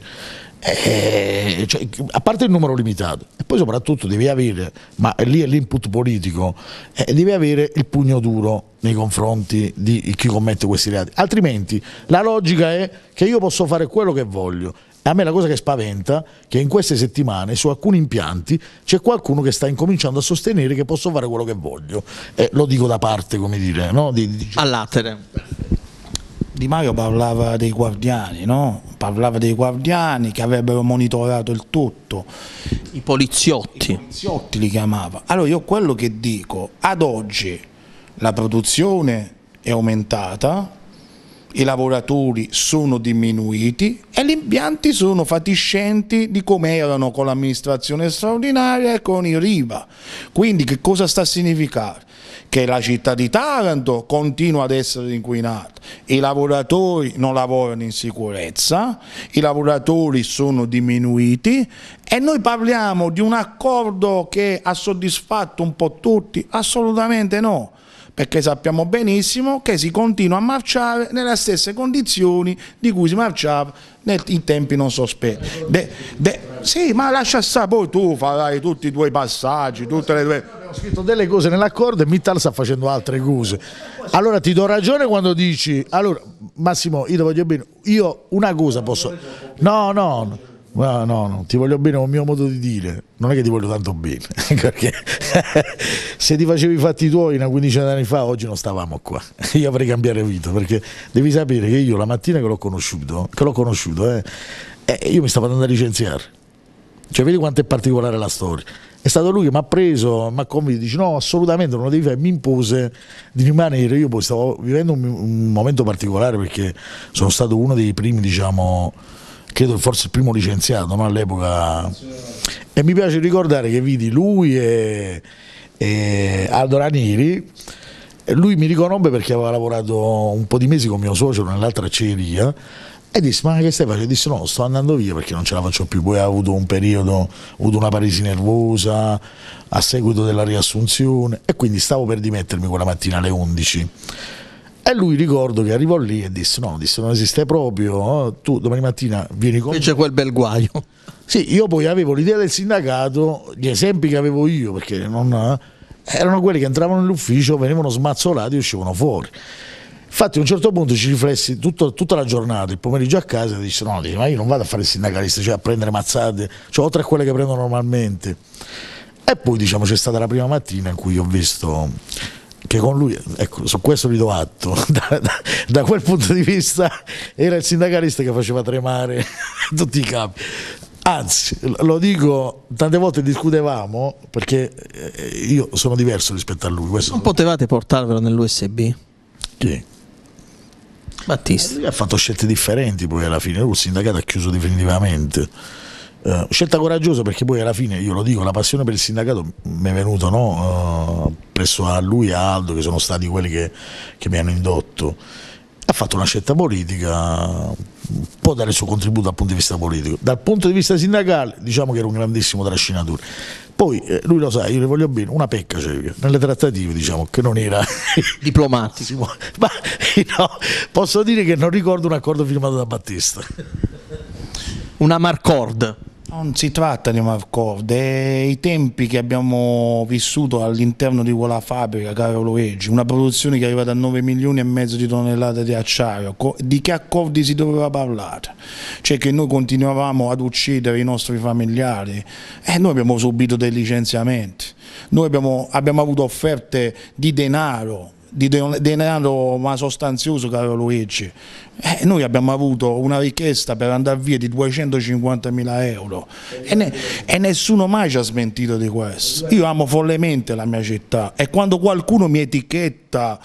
eh, cioè, a parte il numero limitato e poi soprattutto devi avere ma lì è l'input politico eh, devi avere il pugno duro nei confronti di chi commette questi reati altrimenti la logica è che io posso fare quello che voglio a me la cosa che spaventa è che in queste settimane su alcuni impianti c'è qualcuno che sta incominciando a sostenere che posso fare quello che voglio eh, lo dico da parte come dire no? di, di... all'atere di Mario parlava dei guardiani, no? parlava dei guardiani che avrebbero monitorato il tutto. I poliziotti. I poliziotti li chiamava. Allora io quello che dico, ad oggi la produzione è aumentata, i lavoratori sono diminuiti e gli impianti sono fatiscenti di come erano con l'amministrazione straordinaria e con i RIVA. Quindi che cosa sta a significare? che la città di Taranto continua ad essere inquinata, i lavoratori non lavorano in sicurezza, i lavoratori sono diminuiti e noi parliamo di un accordo che ha soddisfatto un po' tutti? Assolutamente no perché sappiamo benissimo che si continua a marciare nelle stesse condizioni di cui si marciava in tempi non sospetti. De, de, sì, ma lascia stare, poi tu farai tutti i tuoi passaggi, tutte le tue hanno scritto delle cose nell'accordo e Mittal sta facendo altre cose. Allora ti do ragione quando dici, allora Massimo, io ti voglio bene, io una cosa posso... No, no, no, no, no ti voglio bene con il mio modo di dire, non è che ti voglio tanto bene, perché se ti facevi i fatti tuoi una quindicina di anni fa, oggi non stavamo qua, io avrei cambiato vita, perché devi sapere che io la mattina che l'ho conosciuto, che l'ho conosciuto, eh, eh io mi stavo andando a licenziare. Cioè, vedi quanto è particolare la storia è stato lui che mi ha preso, mi ha convinto, dice no assolutamente non lo devi fare, mi impose di rimanere, io poi stavo vivendo un, un momento particolare perché sono stato uno dei primi, diciamo, credo forse il primo licenziato no? all'epoca e mi piace ricordare che vidi lui e, e Aldo Ranieri lui mi riconobbe perché aveva lavorato un po' di mesi con mio suocero nell'altra acciaieria e disse, ma che stai facendo? E disse, no, sto andando via perché non ce la faccio più. Poi ha avuto un periodo, ho avuto una parisi nervosa a seguito della riassunzione e quindi stavo per dimettermi quella mattina alle 11. E lui ricordo che arrivò lì e disse: No, disse, non esiste proprio. Oh, tu domani mattina vieni con. me. e c'è quel bel guaio. Sì, io poi avevo l'idea del sindacato, gli esempi che avevo io, perché non, eh, erano quelli che entravano nell'ufficio, venivano smazzolati e uscivano fuori. Infatti a un certo punto ci riflessi tutto, tutta la giornata, il pomeriggio a casa, e dici no, dici, ma io non vado a fare il sindacalista, cioè a prendere mazzate, cioè, oltre a quelle che prendo normalmente. E poi diciamo c'è stata la prima mattina in cui ho visto che con lui, ecco, su questo gli do atto, da, da, da quel punto di vista era il sindacalista che faceva tremare tutti i capi. Anzi, lo dico, tante volte discutevamo perché eh, io sono diverso rispetto a lui. Questo non potevate portarvelo nell'USB? Sì. Battisti. Lui ha fatto scelte differenti poi alla fine, lui il sindacato ha chiuso definitivamente. Uh, scelta coraggiosa perché poi alla fine, io lo dico, la passione per il sindacato mi è venuta no? uh, presso a lui e a Aldo, che sono stati quelli che, che mi hanno indotto. Ha fatto una scelta politica, può dare il suo contributo dal punto di vista politico. Dal punto di vista sindacale, diciamo che era un grandissimo trascinatore poi eh, lui lo sa, io le voglio bene, una pecca c'è, cioè, nelle trattative diciamo che non era diplomatico, ma no, posso dire che non ricordo un accordo firmato da Battista. Una Marcord. Non si tratta di un accordo, è i tempi che abbiamo vissuto all'interno di quella fabbrica, caro Luigi, una produzione che è arrivata a 9 milioni e mezzo di tonnellate di acciaio, di che accordi si doveva parlare? Cioè che noi continuavamo ad uccidere i nostri familiari e eh, noi abbiamo subito dei licenziamenti, noi abbiamo, abbiamo avuto offerte di denaro di denaro ma sostanzioso caro Luigi eh, noi abbiamo avuto una richiesta per andare via di 250 mila euro e, ne, e, nessuno mai ci ha smentito di questo io amo follemente la mia città e quando qualcuno mi etichetta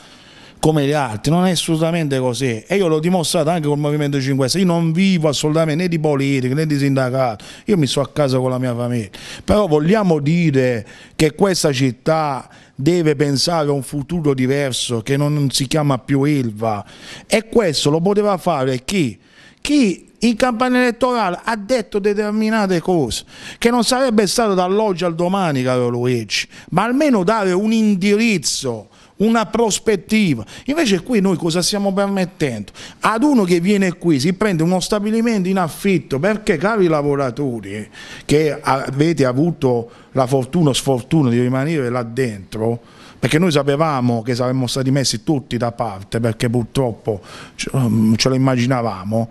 come gli altri, non è assolutamente così e io l'ho dimostrato anche col Movimento 5 Stelle, io non vivo assolutamente né di politica né di sindacato, io mi sto a casa con la mia famiglia, però vogliamo dire che questa città deve pensare a un futuro diverso che non si chiama più Ilva e questo lo poteva fare chi? Chi in campagna elettorale ha detto determinate cose che non sarebbe stato dall'oggi al domani caro Luigi ma almeno dare un indirizzo una prospettiva. Invece qui noi cosa stiamo permettendo? Ad uno che viene qui si prende uno stabilimento in affitto perché cari lavoratori che avete avuto la fortuna o sfortuna di rimanere là dentro, perché noi sapevamo che saremmo stati messi tutti da parte perché purtroppo ce mm, lo immaginavamo,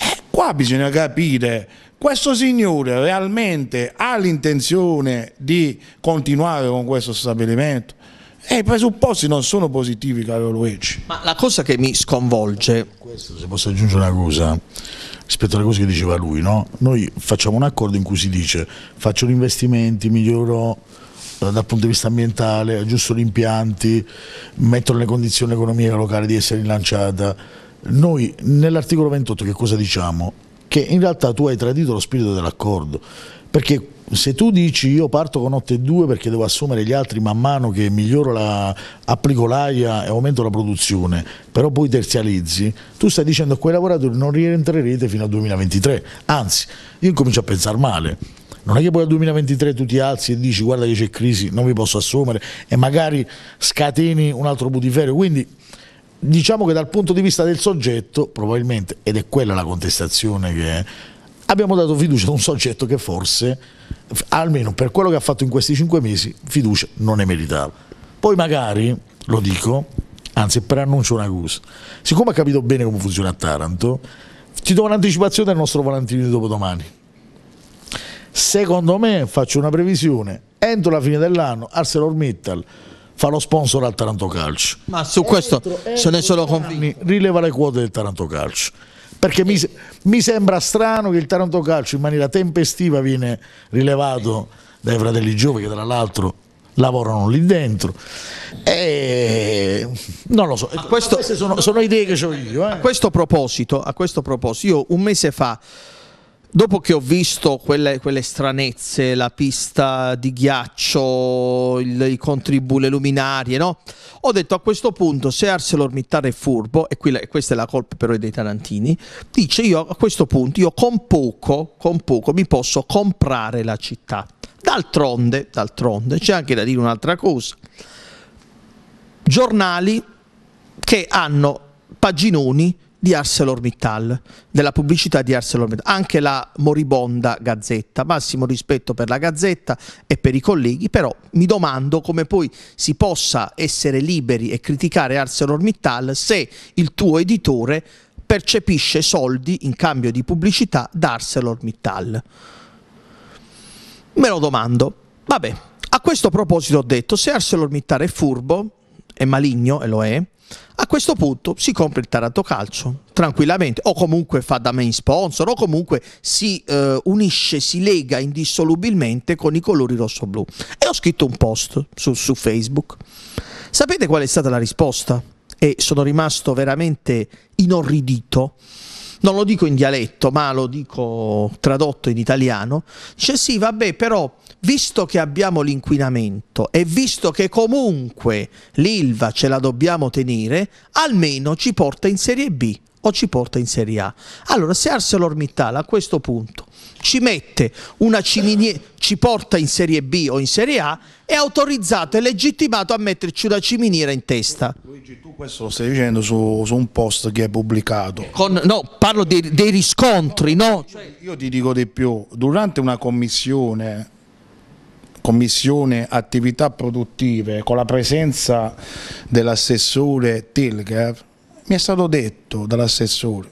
e eh, qua bisogna capire questo signore realmente ha l'intenzione di continuare con questo stabilimento? e eh, i presupposti non sono positivi, caro Luigi. Ma la cosa che mi sconvolge... Questo, se posso aggiungere una cosa, rispetto alle cose che diceva lui, no? noi facciamo un accordo in cui si dice faccio gli investimenti, miglioro eh, dal punto di vista ambientale, aggiusto gli impianti, metto nelle condizioni economiche locali di essere rilanciata. Noi nell'articolo 28 che cosa diciamo? Che in realtà tu hai tradito lo spirito dell'accordo, perché se tu dici io parto con 8 e 2 perché devo assumere gli altri man mano che miglioro la applico l'aia e aumento la produzione, però poi terzializzi, tu stai dicendo a quei lavoratori non rientrerete fino al 2023. Anzi, io comincio a pensare male. Non è che poi al 2023 tu ti alzi e dici guarda che c'è crisi, non vi posso assumere e magari scateni un altro putiferio. Quindi diciamo che dal punto di vista del soggetto, probabilmente, ed è quella la contestazione che è, abbiamo dato fiducia ad un soggetto che forse almeno per quello che ha fatto in questi cinque mesi, fiducia non è meritata. Poi magari, lo dico, anzi preannuncio una cosa, siccome ha capito bene come funziona a Taranto, ti do un'anticipazione del nostro volantino di dopodomani. Secondo me, faccio una previsione, entro la fine dell'anno ArcelorMittal fa lo sponsor al Taranto Calcio. Ma su questo entro, entro sono solo convinto. Rileva le quote del Taranto Calcio perché mi, mi, sembra strano che il Taranto Calcio in maniera tempestiva viene rilevato dai fratelli Giove che tra l'altro lavorano lì dentro e non lo so questo, queste sono, sono, idee che ho io eh. a, questo a questo proposito io un mese fa Dopo che ho visto quelle, quelle stranezze, la pista di ghiaccio, il, i contribu, le luminarie, no? ho detto a questo punto se ArcelorMittal è furbo, e, qui, e questa è la colpa però dei Tarantini, dice io a questo punto io con poco, con poco mi posso comprare la città. D'altronde, d'altronde c'è anche da dire un'altra cosa, giornali che hanno paginoni di ArcelorMittal, della pubblicità di ArcelorMittal, anche la moribonda Gazzetta, massimo rispetto per la Gazzetta e per i colleghi, però mi domando come poi si possa essere liberi e criticare ArcelorMittal se il tuo editore percepisce soldi in cambio di pubblicità da ArcelorMittal. Me lo domando. Vabbè, a questo proposito ho detto, se ArcelorMittal è furbo, è maligno e lo è, a questo punto si compra il Taranto Calcio tranquillamente, o comunque fa da main sponsor, o comunque si eh, unisce, si lega indissolubilmente con i colori rosso-blu. E ho scritto un post su, su Facebook. Sapete qual è stata la risposta? E sono rimasto veramente inorridito non lo dico in dialetto, ma lo dico tradotto in italiano, dice sì, vabbè, però visto che abbiamo l'inquinamento e visto che comunque l'ILVA ce la dobbiamo tenere, almeno ci porta in Serie B o ci porta in Serie A. Allora, se ArcelorMittal a questo punto ci mette una ciminiera, ci porta in Serie B o in Serie A, è autorizzato e legittimato a metterci una ciminiera in testa. Luigi, tu questo lo stai dicendo su, su un post che hai pubblicato. Con, no, parlo dei, dei riscontri, no? Cioè, io ti dico di più, durante una commissione commissione attività produttive con la presenza dell'assessore Tilger, mi è stato detto dall'assessore,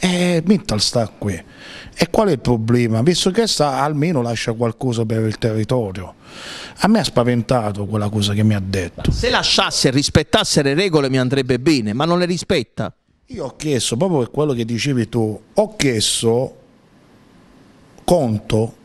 eh, Mittal sta qui, e qual è il problema? Visto che sta, almeno lascia qualcosa per il territorio. A me ha spaventato quella cosa che mi ha detto. Se lasciasse e rispettasse le regole mi andrebbe bene, ma non le rispetta. Io ho chiesto, proprio per quello che dicevi tu, ho chiesto conto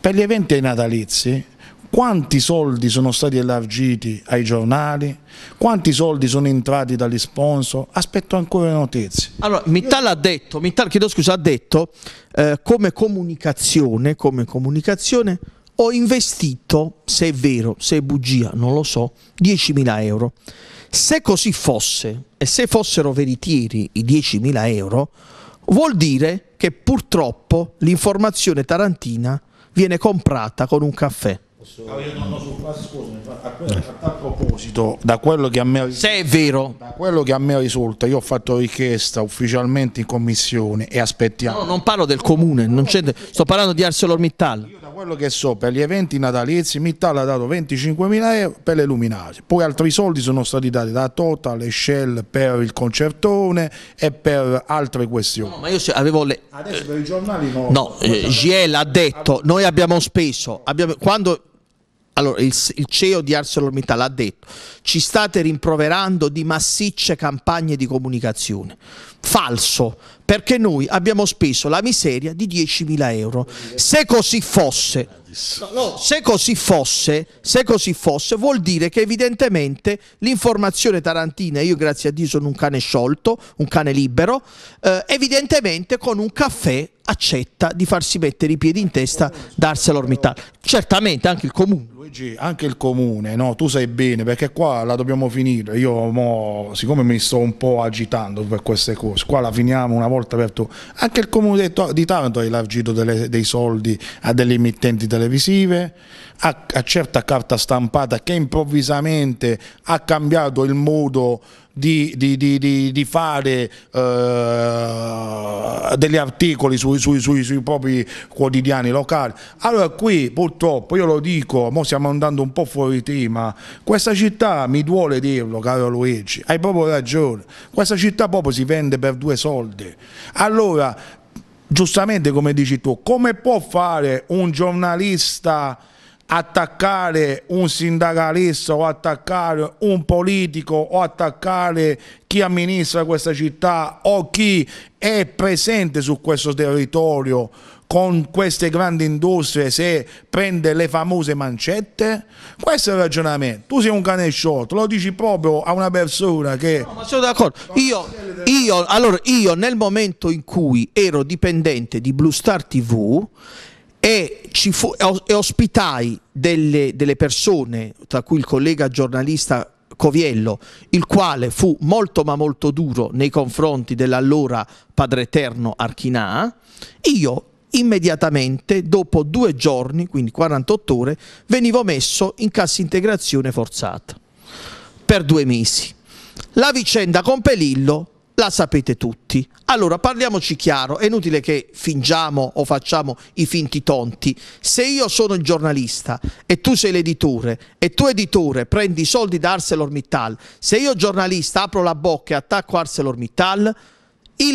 per gli eventi natalizi quanti soldi sono stati elargiti ai giornali, quanti soldi sono entrati dagli sponsor, aspetto ancora le notizie. Allora, Mittal ha detto, Mittal chiedo scusa, ha detto eh, come, comunicazione, come comunicazione ho investito, se è vero, se è bugia, non lo so, 10.000 euro. Se così fosse e se fossero veritieri i 10.000 euro, vuol dire che purtroppo l'informazione tarantina viene comprata con un caffè. A proposito, da quello che a me risulta, che a me risulta io ho fatto richiesta ufficialmente in commissione e aspettiamo. No, non parlo del comune, sto parlando di ArcelorMittal da quello che so, per gli eventi natalizi Mittal ha dato 25.000 euro per le luminare, poi altri soldi sono stati dati da Total e Shell per il concertone e per altre questioni. No, ma io avevo le... Adesso per i giornali no. No, eh, Giel ha detto, noi abbiamo speso, abbiamo, quando allora, il, il, CEO di ArcelorMittal ha detto ci state rimproverando di massicce campagne di comunicazione. Falso, perché noi abbiamo speso la miseria di 10.000 euro. Se così fosse, No, no, se così fosse, se così fosse, vuol dire che evidentemente l'informazione tarantina, io grazie a Dio sono un cane sciolto, un cane libero, eh, evidentemente con un caffè accetta di farsi mettere i piedi in testa d'ArcelorMittal. Certamente anche il comune. Luigi, anche il comune, no? tu sai bene perché qua la dobbiamo finire. Io, mo, siccome mi sto un po' agitando per queste cose, qua la finiamo una volta per tutte. Anche il comune di tanto ha elargito dei soldi a delle emittenti televisive televisive, a, a certa carta stampata che improvvisamente ha cambiato il modo di, di, di, di, fare eh, degli articoli sui, sui, sui, sui, propri quotidiani locali. Allora qui purtroppo, io lo dico, mo stiamo andando un po' fuori tema, questa città, mi duole dirlo caro Luigi, hai proprio ragione, questa città proprio si vende per due soldi. Allora giustamente come dici tu, come può fare un giornalista attaccare un sindacalista o attaccare un politico o attaccare chi amministra questa città o chi è presente su questo territorio con queste grandi industrie se prende le famose mancette? Questo è il ragionamento. Tu sei un cane sciolto, lo dici proprio a una persona che... No, ma sono d'accordo. Io, io, allora, io nel momento in cui ero dipendente di Blue Star TV e, fu, e ospitai delle, delle persone, tra cui il collega giornalista Coviello, il quale fu molto ma molto duro nei confronti dell'allora padre eterno Archinà, io immediatamente dopo due giorni, quindi 48 ore, venivo messo in cassa integrazione forzata per due mesi. La vicenda con Pelillo la sapete tutti. Allora parliamoci chiaro, è inutile che fingiamo o facciamo i finti tonti. Se io sono il giornalista e tu sei l'editore e tu editore prendi i soldi da ArcelorMittal, se io giornalista apro la bocca e attacco ArcelorMittal,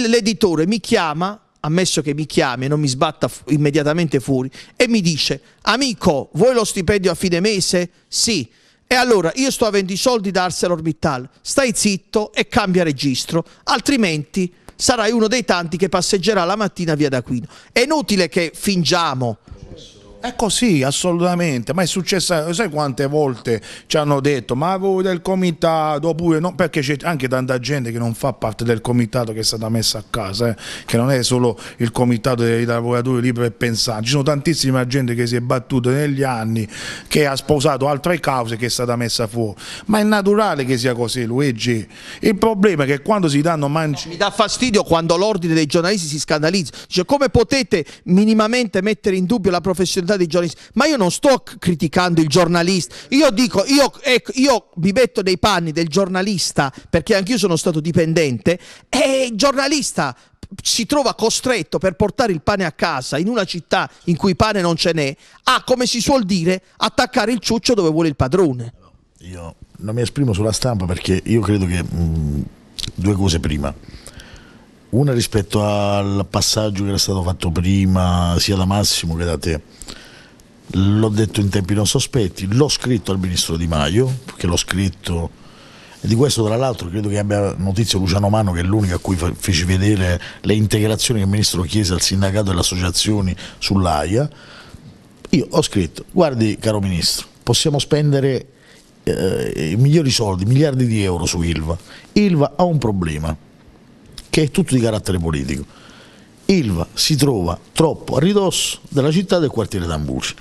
l'editore mi chiama ammesso che mi chiami e non mi sbatta fu- immediatamente fuori, e mi dice, amico, vuoi lo stipendio a fine mese? Sì. E allora io sto avendo i soldi da ArcelorMittal, stai zitto e cambia registro, altrimenti sarai uno dei tanti che passeggerà la mattina via da Quino. È inutile che fingiamo è così, assolutamente, ma è successo, sai quante volte ci hanno detto, ma voi del comitato, oppure no, perché c'è anche tanta gente che non fa parte del comitato che è stata messa a casa, eh, che non è solo il comitato dei lavoratori liberi e pensanti, ci sono tantissima gente che si è battuta negli anni, che ha sposato altre cause che è stata messa fuori, ma è naturale che sia così Luigi, il problema è che quando si danno mangi... No, mi dà fastidio quando l'ordine dei giornalisti si scandalizza, cioè come potete minimamente mettere in dubbio la professionalità responsabilità dei giornalisti. Ma io non sto criticando il giornalista, io dico, io, ecco, io mi metto nei panni del giornalista perché anch'io sono stato dipendente e il giornalista si trova costretto per portare il pane a casa in una città in cui pane non ce n'è a, come si suol dire, attaccare il ciuccio dove vuole il padrone. Io non mi esprimo sulla stampa perché io credo che mh, mm, due cose prima. Una rispetto al passaggio che era stato fatto prima sia da Massimo che da te l'ho detto in tempi non sospetti, l'ho scritto al ministro Di Maio, perché l'ho scritto e di questo tra l'altro credo che abbia notizia Luciano Mano che è l'unico a cui feci vedere le integrazioni che il ministro chiese al sindacato e alle associazioni sull'AIA. Io ho scritto, guardi caro ministro, possiamo spendere eh, migliori soldi, miliardi di euro su Ilva. Ilva ha un problema che è tutto di carattere politico. Ilva si trova troppo a ridosso della città del quartiere d'Ambuci.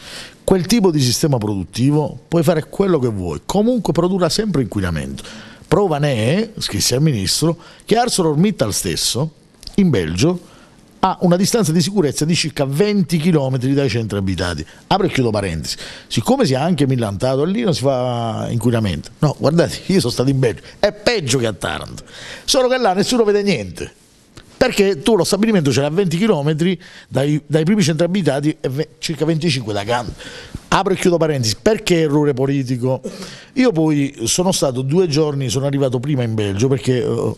Quel tipo di sistema produttivo puoi fare quello che vuoi, comunque produrrà sempre inquinamento. Prova ne è, scrisse al ministro, che ArcelorMittal stesso, in Belgio, ha una distanza di sicurezza di circa 20 km dai centri abitati. Apro e chiudo parentesi. Siccome si è anche millantato lì non si fa inquinamento. No, guardate, io sono stato in Belgio, è peggio che a Taranto. Solo che là nessuno vede niente perché tu lo stabilimento ce l'hai a 20 km dai, dai primi centri abitati e ve, circa 25 da Cannes. Apro e chiudo parentesi, perché errore politico? Io poi sono stato due giorni, sono arrivato prima in Belgio perché uh,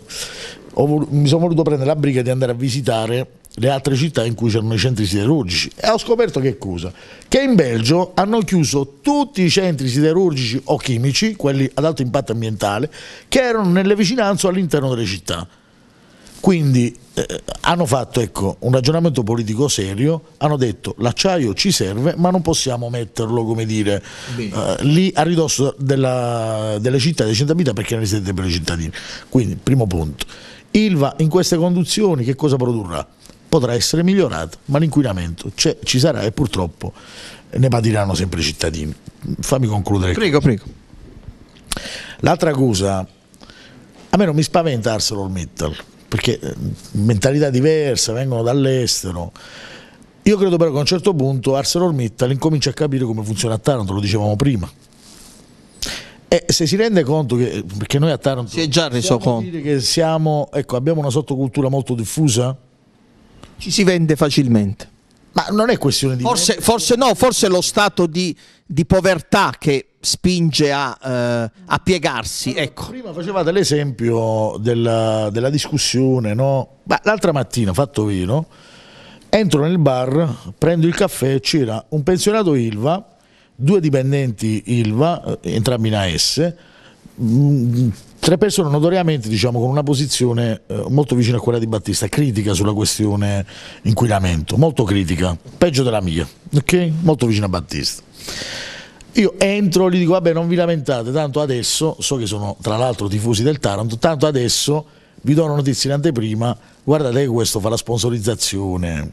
ho, mi sono voluto prendere la briga di andare a visitare le altre città in cui c'erano i centri siderurgici e ho scoperto che cosa? Che in Belgio hanno chiuso tutti i centri siderurgici o chimici, quelli ad alto impatto ambientale, che erano nelle vicinanze o all'interno delle città. Quindi eh, hanno fatto ecco, un ragionamento politico serio, hanno detto l'acciaio ci serve ma non possiamo metterlo come dire, eh, lì a ridosso della, delle città, delle cittadine perché non esiste per i cittadini. Quindi, primo punto, Ilva in queste condizioni che cosa produrrà? Potrà essere migliorato, ma l'inquinamento ci sarà e purtroppo ne patiranno sempre i cittadini. Fammi concludere. Prego, prego. L'altra cosa, a me non mi spaventa ArcelorMittal perché eh, mentalità diverse, vengono dall'estero. Io credo però che a un certo punto ArcelorMittal incomincia a capire come funziona a Taranto, lo dicevamo prima. E se si rende conto che perché noi a Taranto si è già reso conto che siamo, ecco, abbiamo una sottocultura molto diffusa, ci si vende facilmente. Ma non è questione di forse, forse no, forse lo stato di di povertà che spinge a, eh, a piegarsi. ecco. Prima facevate l'esempio della, della discussione, no? l'altra mattina, fatto vino, entro nel bar, prendo il caffè, c'era un pensionato Ilva, due dipendenti Ilva, eh, entrambi in AS, mm, tre persone notoriamente diciamo, con una posizione eh, molto vicina a quella di Battista, critica sulla questione inquinamento, molto critica, peggio della mia, okay? molto vicina a Battista. Io entro, gli dico, vabbè non vi lamentate, tanto adesso, so che sono tra l'altro tifosi del Taranto, tanto adesso vi do una notizia in anteprima, guardate che questo fa la sponsorizzazione.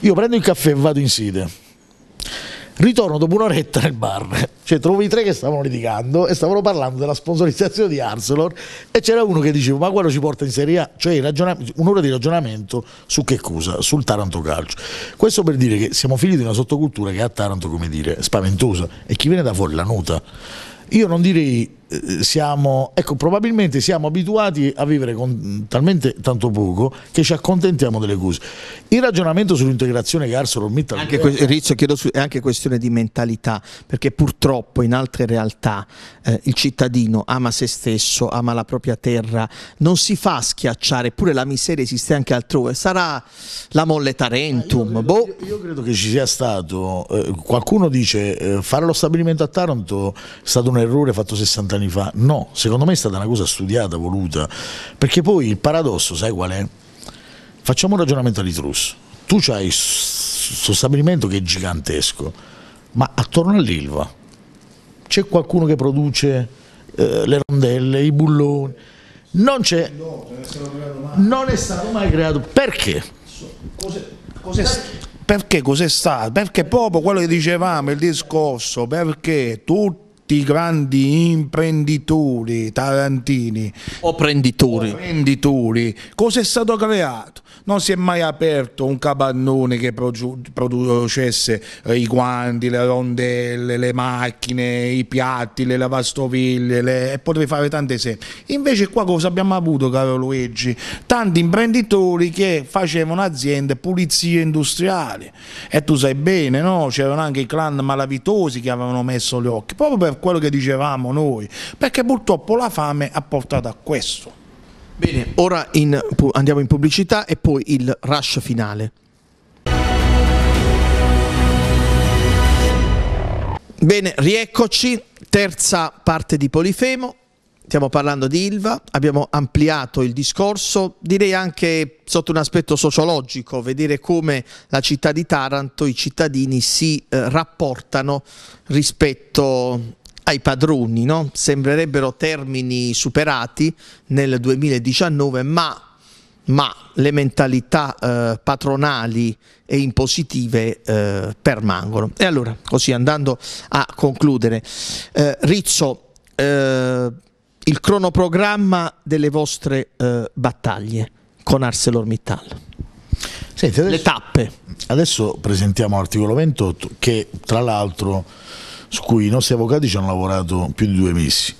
Io prendo il caffè e vado in sede ritorno dopo un'oretta nel bar, cioè trovo i tre che stavano litigando e stavano parlando della sponsorizzazione di Arcelor e c'era uno che diceva ma quello ci porta in Serie A, cioè un'ora di ragionamento su che cosa? Sul Taranto Calcio. Questo per dire che siamo figli di una sottocultura che a Taranto, come dire, spaventosa e chi viene da fuori la nota. Io non direi eh, siamo, ecco, probabilmente siamo abituati a vivere con talmente tanto poco che ci accontentiamo delle cose. Il ragionamento sull'integrazione ArcelorMittal anche que- Rizzo, su- è anche questione di mentalità, perché purtroppo in altre realtà eh, il cittadino ama se stesso, ama la propria terra, non si fa schiacciare, pure la miseria esiste anche altrove, sarà la molle Tarentum. Eh, io, credo, boh. io, io, credo, che ci sia stato, eh, qualcuno dice eh, fare lo stabilimento a Taranto è stato un errore fatto 60 vent'anni fa. No, secondo me è stata una cosa studiata, voluta, perché poi il paradosso, sai qual è? Facciamo un ragionamento di Truss. Tu hai questo stabilimento che è gigantesco, ma attorno all'Ilva c'è qualcuno che produce eh, le rondelle, i bulloni. Non c'è. Non è stato mai creato. Perché? Cos'è, perché cos'è stato? Perché proprio quello che dicevamo, il discorso, perché tutti tutti i grandi imprenditori tarantini o prenditori. o prenditori, cosa è stato creato? Non si è mai aperto un cabannone che producesse eh, i guanti, le rondelle, le macchine, i piatti, le lavastoviglie le... e potrei fare tanti esempi. Invece qua cosa abbiamo avuto, caro Luigi? Tanti imprenditori che facevano aziende pulizie industriali e tu sai bene, no? c'erano anche i clan malavitosi che avevano messo gli occhi proprio per quello che dicevamo noi, perché purtroppo la fame ha portato a questo. Bene, ora in, andiamo in pubblicità e poi il rush finale. Bene, rieccoci, terza parte di Polifemo, stiamo parlando di Ilva, abbiamo ampliato il discorso, direi anche sotto un aspetto sociologico, vedere come la città di Taranto, i cittadini si eh, rapportano rispetto ai padroni, no? sembrerebbero termini superati nel 2019, ma, ma le mentalità eh, patronali e impositive eh, permangono. E allora, così andando a concludere, eh, Rizzo, eh, il cronoprogramma delle vostre eh, battaglie con ArcelorMittal. Senti, adesso, le tappe. Adesso presentiamo l'articolo 28 che tra l'altro su cui i nostri avvocati ci hanno lavorato più di due mesi.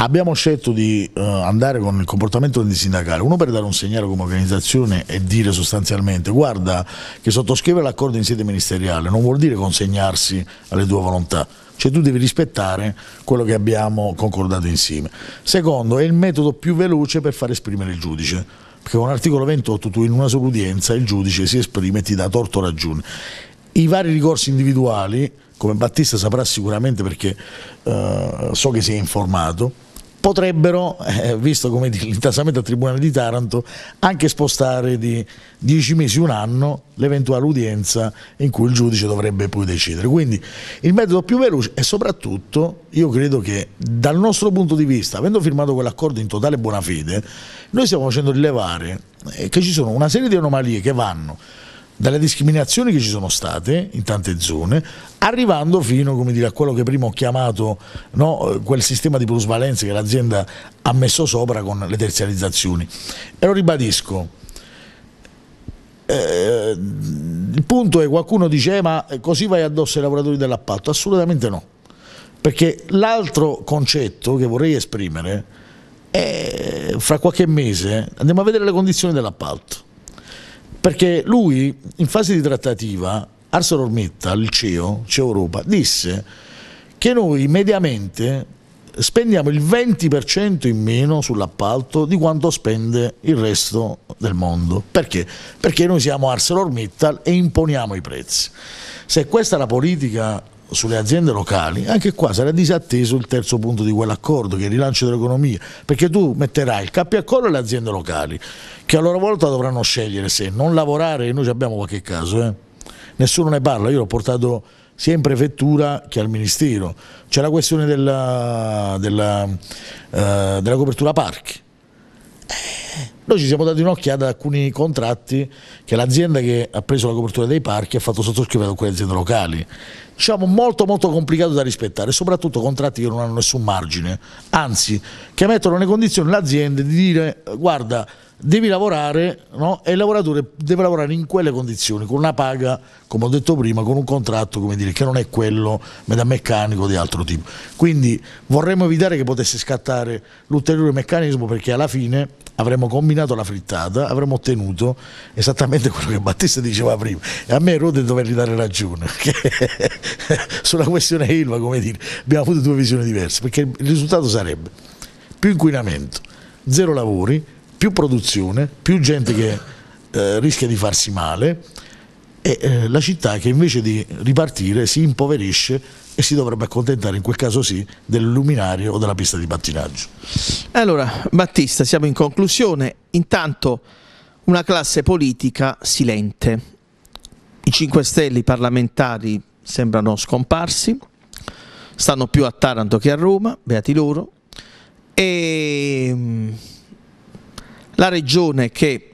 Abbiamo scelto di uh, andare con il comportamento antisindacale, uno per dare un segnale come organizzazione e dire sostanzialmente guarda che sottoscrivere l'accordo in sede ministeriale non vuol dire consegnarsi alle tue volontà, cioè tu devi rispettare quello che abbiamo concordato insieme. Secondo, è il metodo più veloce per far esprimere il giudice, perché con l'articolo 28 tu in una sola udienza il giudice si esprime e ti dà torto ragione. I vari ricorsi individuali come Battista saprà sicuramente perché eh, so che si è informato, potrebbero, eh, visto come l'intasamento al Tribunale di Taranto, anche spostare di 10 mesi, un anno, l'eventuale udienza in cui il giudice dovrebbe poi decidere. Quindi il metodo più veloce e soprattutto io credo che dal nostro punto di vista, avendo firmato quell'accordo in totale buona fede, noi stiamo facendo rilevare eh, che ci sono una serie di anomalie che vanno dalle discriminazioni che ci sono state in tante zone, arrivando fino dire, a quello che prima ho chiamato no, eh, quel sistema di plusvalenze che l'azienda ha messo sopra con le terzializzazioni. E lo ribadisco. Eh, il punto è qualcuno dice eh, ma così vai addosso ai lavoratori dell'appalto assolutamente no perché l'altro concetto che vorrei esprimere è fra qualche mese andiamo a vedere le condizioni dell'appalto perché lui, in fase di trattativa, ArcelorMittal, il CEO, CEO Europa, disse che noi mediamente spendiamo il 20% in meno sull'appalto di quanto spende il resto del mondo. Perché? Perché noi siamo ArcelorMittal e imponiamo i prezzi. Se questa è la politica sulle aziende locali, anche qua sarà disatteso il terzo punto di quell'accordo che è il rilancio dell'economia, perché tu metterai il cappio a collo alle aziende locali, che a loro volta dovranno scegliere se non lavorare, e noi abbiamo qualche caso, eh. nessuno ne parla, io l'ho portato sia in prefettura che al ministero, c'è la questione della, della, eh, della copertura parchi. noi ci siamo dati un'occhiata ad alcuni contratti che l'azienda che ha preso la copertura dei parchi ha fatto sottoscrivere con quelle aziende locali diciamo, molto molto complicato da rispettare, soprattutto contratti che non hanno nessun margine, anzi che mettono nelle condizioni l'azienda di dire guarda devi lavorare no? e il lavoratore deve lavorare in quelle condizioni, con una paga, come ho detto prima, con un contratto dire, che non è quello meccanico di altro tipo. Quindi vorremmo evitare che potesse scattare l'ulteriore meccanismo perché alla fine avremmo combinato la frittata, avremmo ottenuto esattamente quello che Battista diceva prima. E a me Rode dovergli dare ragione, perché sulla questione ILVA, come dire, abbiamo avuto due visioni diverse, perché il risultato sarebbe più inquinamento, zero lavori, più produzione, più gente che eh, rischia di farsi male e eh, la città che invece di ripartire si impoverisce e si dovrebbe accontentare in quel caso sì del luminario o della pista di pattinaggio. Allora, Battista, siamo in conclusione. Intanto una classe politica silente. I 5 Stelle, i parlamentari sembrano scomparsi, stanno più a Taranto che a Roma, beati loro, e mm, la regione che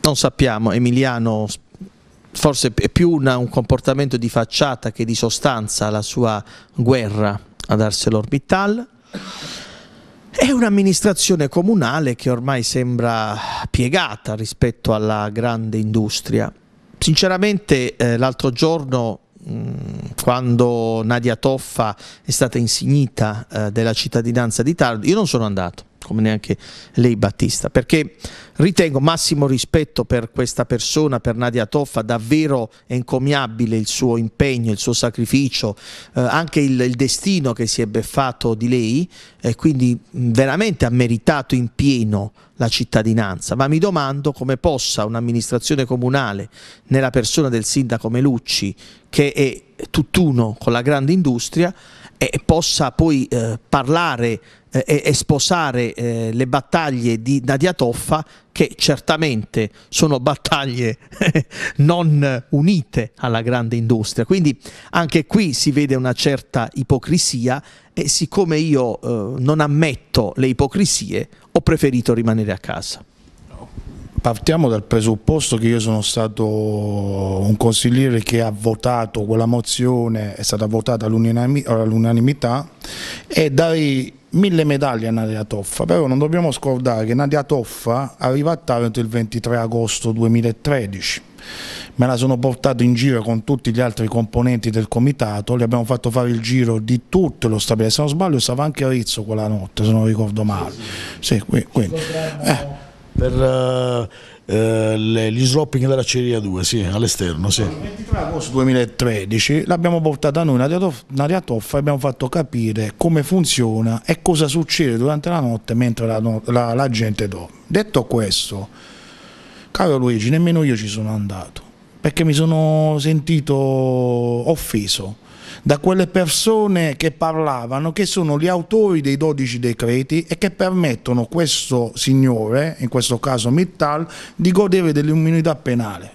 non sappiamo, Emiliano forse è più una, un comportamento di facciata che di sostanza la sua guerra ad ArcelorMittal. È un'amministrazione comunale che ormai sembra piegata rispetto alla grande industria. Sinceramente eh, l'altro giorno mh, quando Nadia Toffa è stata insignita eh, della cittadinanza di Taranto, io non sono andato come neanche lei Battista, perché ritengo massimo rispetto per questa persona, per Nadia Toffa, davvero encomiabile il suo impegno, il suo sacrificio, eh, anche il, il, destino che si è beffato di lei e quindi veramente ha meritato in pieno la cittadinanza, ma mi domando come possa un'amministrazione comunale, nella persona del sindaco Melucci, che è tutt'uno con la grande industria, e possa poi eh, parlare eh, e, sposare eh, le battaglie di Nadia Toffa che certamente sono battaglie non unite alla grande industria. Quindi anche qui si vede una certa ipocrisia e siccome io eh, non ammetto le ipocrisie ho preferito rimanere a casa. Partiamo dal presupposto che io sono stato un consigliere che ha votato quella mozione, è stata votata all'unanimità e dai mille medaglie a Nadia Toffa, però non dobbiamo scordare che Nadia Toffa arriva a Taranto il 23 agosto 2013. Me la sono portata in giro con tutti gli altri componenti del comitato, gli abbiamo fatto fare il giro di tutto lo stabile. Se non sbaglio stava anche a Rizzo quella notte, se non ricordo male. Sì, quindi, eh. Per, uh eh, gli swapping della Ceria 2, sì, all'esterno. Sì. Il 23 agosto 2013 l'abbiamo portata noi, Nadia Toffa, e abbiamo fatto capire come funziona e cosa succede durante la notte mentre la, la, la gente dorme. Detto questo, caro Luigi, nemmeno io ci sono andato perché mi sono sentito offeso da quelle persone che parlavano, che sono gli autori dei 12 decreti e che permettono a questo signore, in questo caso Mittal, di godere dell'immunità penale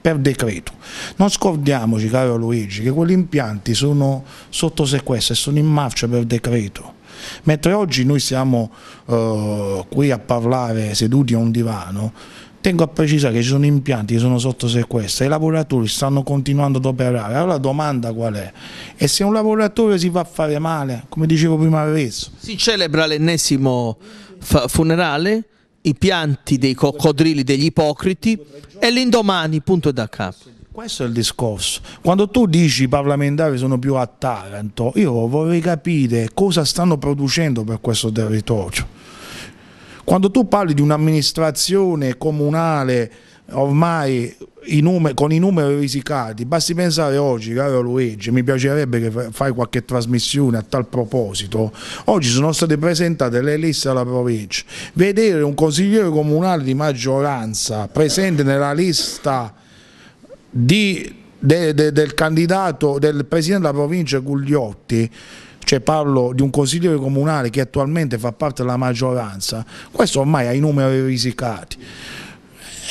per decreto. Non scordiamoci, caro Luigi, che quegli impianti sono sotto sequestro e sono in marcia per decreto. Mentre oggi noi siamo eh, qui a parlare seduti a un divano, Tengo a precisare che ci sono impianti che sono sotto sequestro, i lavoratori stanno continuando ad operare, allora la domanda qual è? E se un lavoratore si fa fare male, come dicevo prima adesso? Si celebra l'ennesimo funerale, i pianti dei coccodrilli degli ipocriti e l'indomani punto da capo. Questo è il discorso. Quando tu dici i parlamentari sono più a Taranto, io vorrei capire cosa stanno producendo per questo territorio. Quando tu parli di un'amministrazione comunale ormai i numeri, con i numeri risicati, basti pensare oggi, caro Luigi, mi piacerebbe che fai qualche trasmissione a tal proposito, oggi sono state presentate le liste alla provincia, vedere un consigliere comunale di maggioranza presente nella lista di, de, de, del candidato, del presidente della provincia Gugliotti, cioè parlo di un consigliere comunale che attualmente fa parte della maggioranza, questo ormai ha i numeri risicati.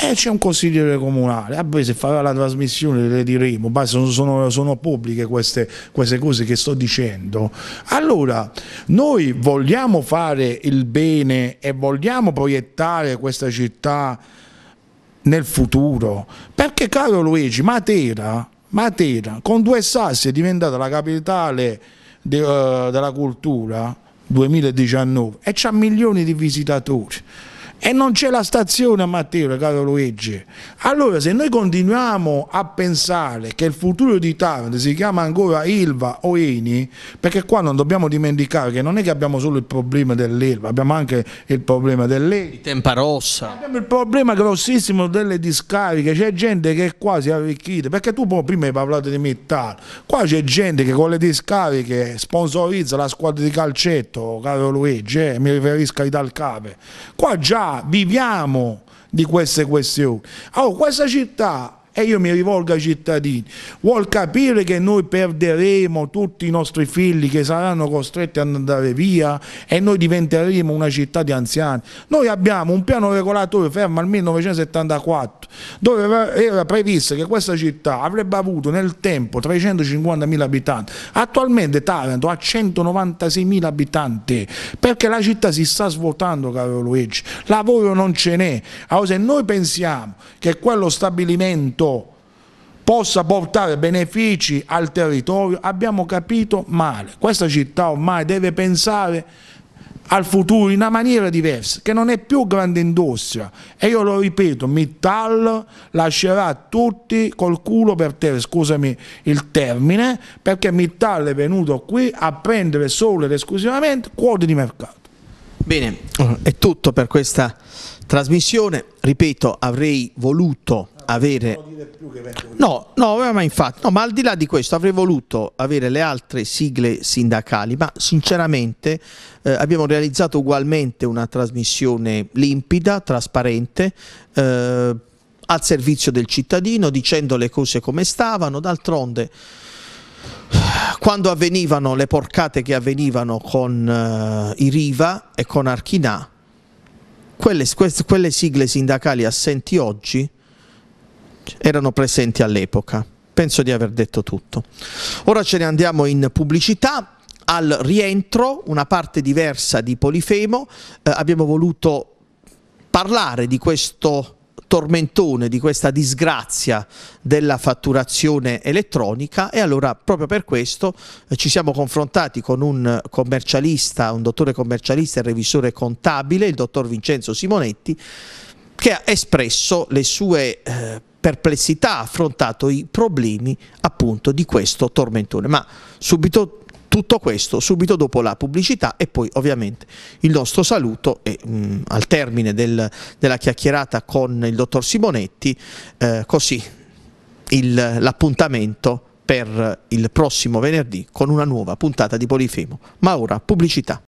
E eh, c'è un consigliere comunale, a ah, vabbè se farà la trasmissione le diremo, sono, sono, sono pubbliche queste, queste, cose che sto dicendo. Allora, noi vogliamo fare il bene e vogliamo proiettare questa città nel futuro, perché caro Luigi, Matera, Matera con due sassi è diventata la capitale de, uh, della cultura 2019 e c'ha milioni di visitatori e non c'è la stazione a Matteo, caro Luigi. Allora se noi continuiamo a pensare che il futuro di Taranto si chiama ancora Ilva o Eni, perché qua non dobbiamo dimenticare che non è che abbiamo solo il problema dell'Ilva, abbiamo anche il problema dell'Eni. Tempa Rossa. Abbiamo il problema grossissimo delle discariche, c'è gente che è quasi arricchita, perché tu prima hai parlato di Mittal, qua c'è gente che con le discariche sponsorizza la squadra di calcetto, caro Luigi, eh, mi riferisco ai Dalcape. Qua già viviamo di queste questioni. Allora, questa città e io mi rivolgo ai cittadini, vuol capire che noi perderemo tutti i nostri figli che saranno costretti ad andare via e noi diventeremo una città di anziani. Noi abbiamo un piano regolatore fermo al 1974 dove era previsto che questa città avrebbe avuto nel tempo 350.000 abitanti, attualmente Taranto ha 196.000 abitanti perché la città si sta svuotando caro Luigi, lavoro non ce n'è, allora se noi pensiamo che quello stabilimento lavoro possa portare benefici al territorio, abbiamo capito male. Questa città ormai deve pensare al futuro in una maniera diversa, che non è più grande industria. E io lo ripeto, Mittal lascerà tutti col culo per terra, scusami il termine, perché Mittal è venuto qui a prendere solo ed esclusivamente quote di mercato. Bene, è tutto per questa trasmissione. Ripeto, avrei voluto avere... No, no, ma infatti, no, ma al di là di questo avrei voluto avere le altre sigle sindacali, ma sinceramente eh, abbiamo realizzato ugualmente una trasmissione limpida, trasparente, eh, al servizio del cittadino, dicendo le cose come stavano, d'altronde quando avvenivano le porcate che avvenivano con eh, i Riva e con Archinà, quelle, quelle sigle sindacali assenti oggi erano presenti all'epoca. Penso di aver detto tutto. Ora ce ne andiamo in pubblicità. Al rientro, una parte diversa di Polifemo, eh, abbiamo voluto parlare di questo tormentone, di questa disgrazia della fatturazione elettronica e allora proprio per questo eh, ci siamo confrontati con un commercialista, un dottore commercialista e revisore contabile, il dottor Vincenzo Simonetti, che ha espresso le sue eh, perplessità, ha affrontato i problemi appunto di questo tormentone. Ma subito tutto questo subito dopo la pubblicità e poi ovviamente il nostro saluto e mh, mm, al termine del, della chiacchierata con il dottor Simonetti, eh, così l'appuntamento per il prossimo venerdì con una nuova puntata di Polifemo. Ma ora pubblicità.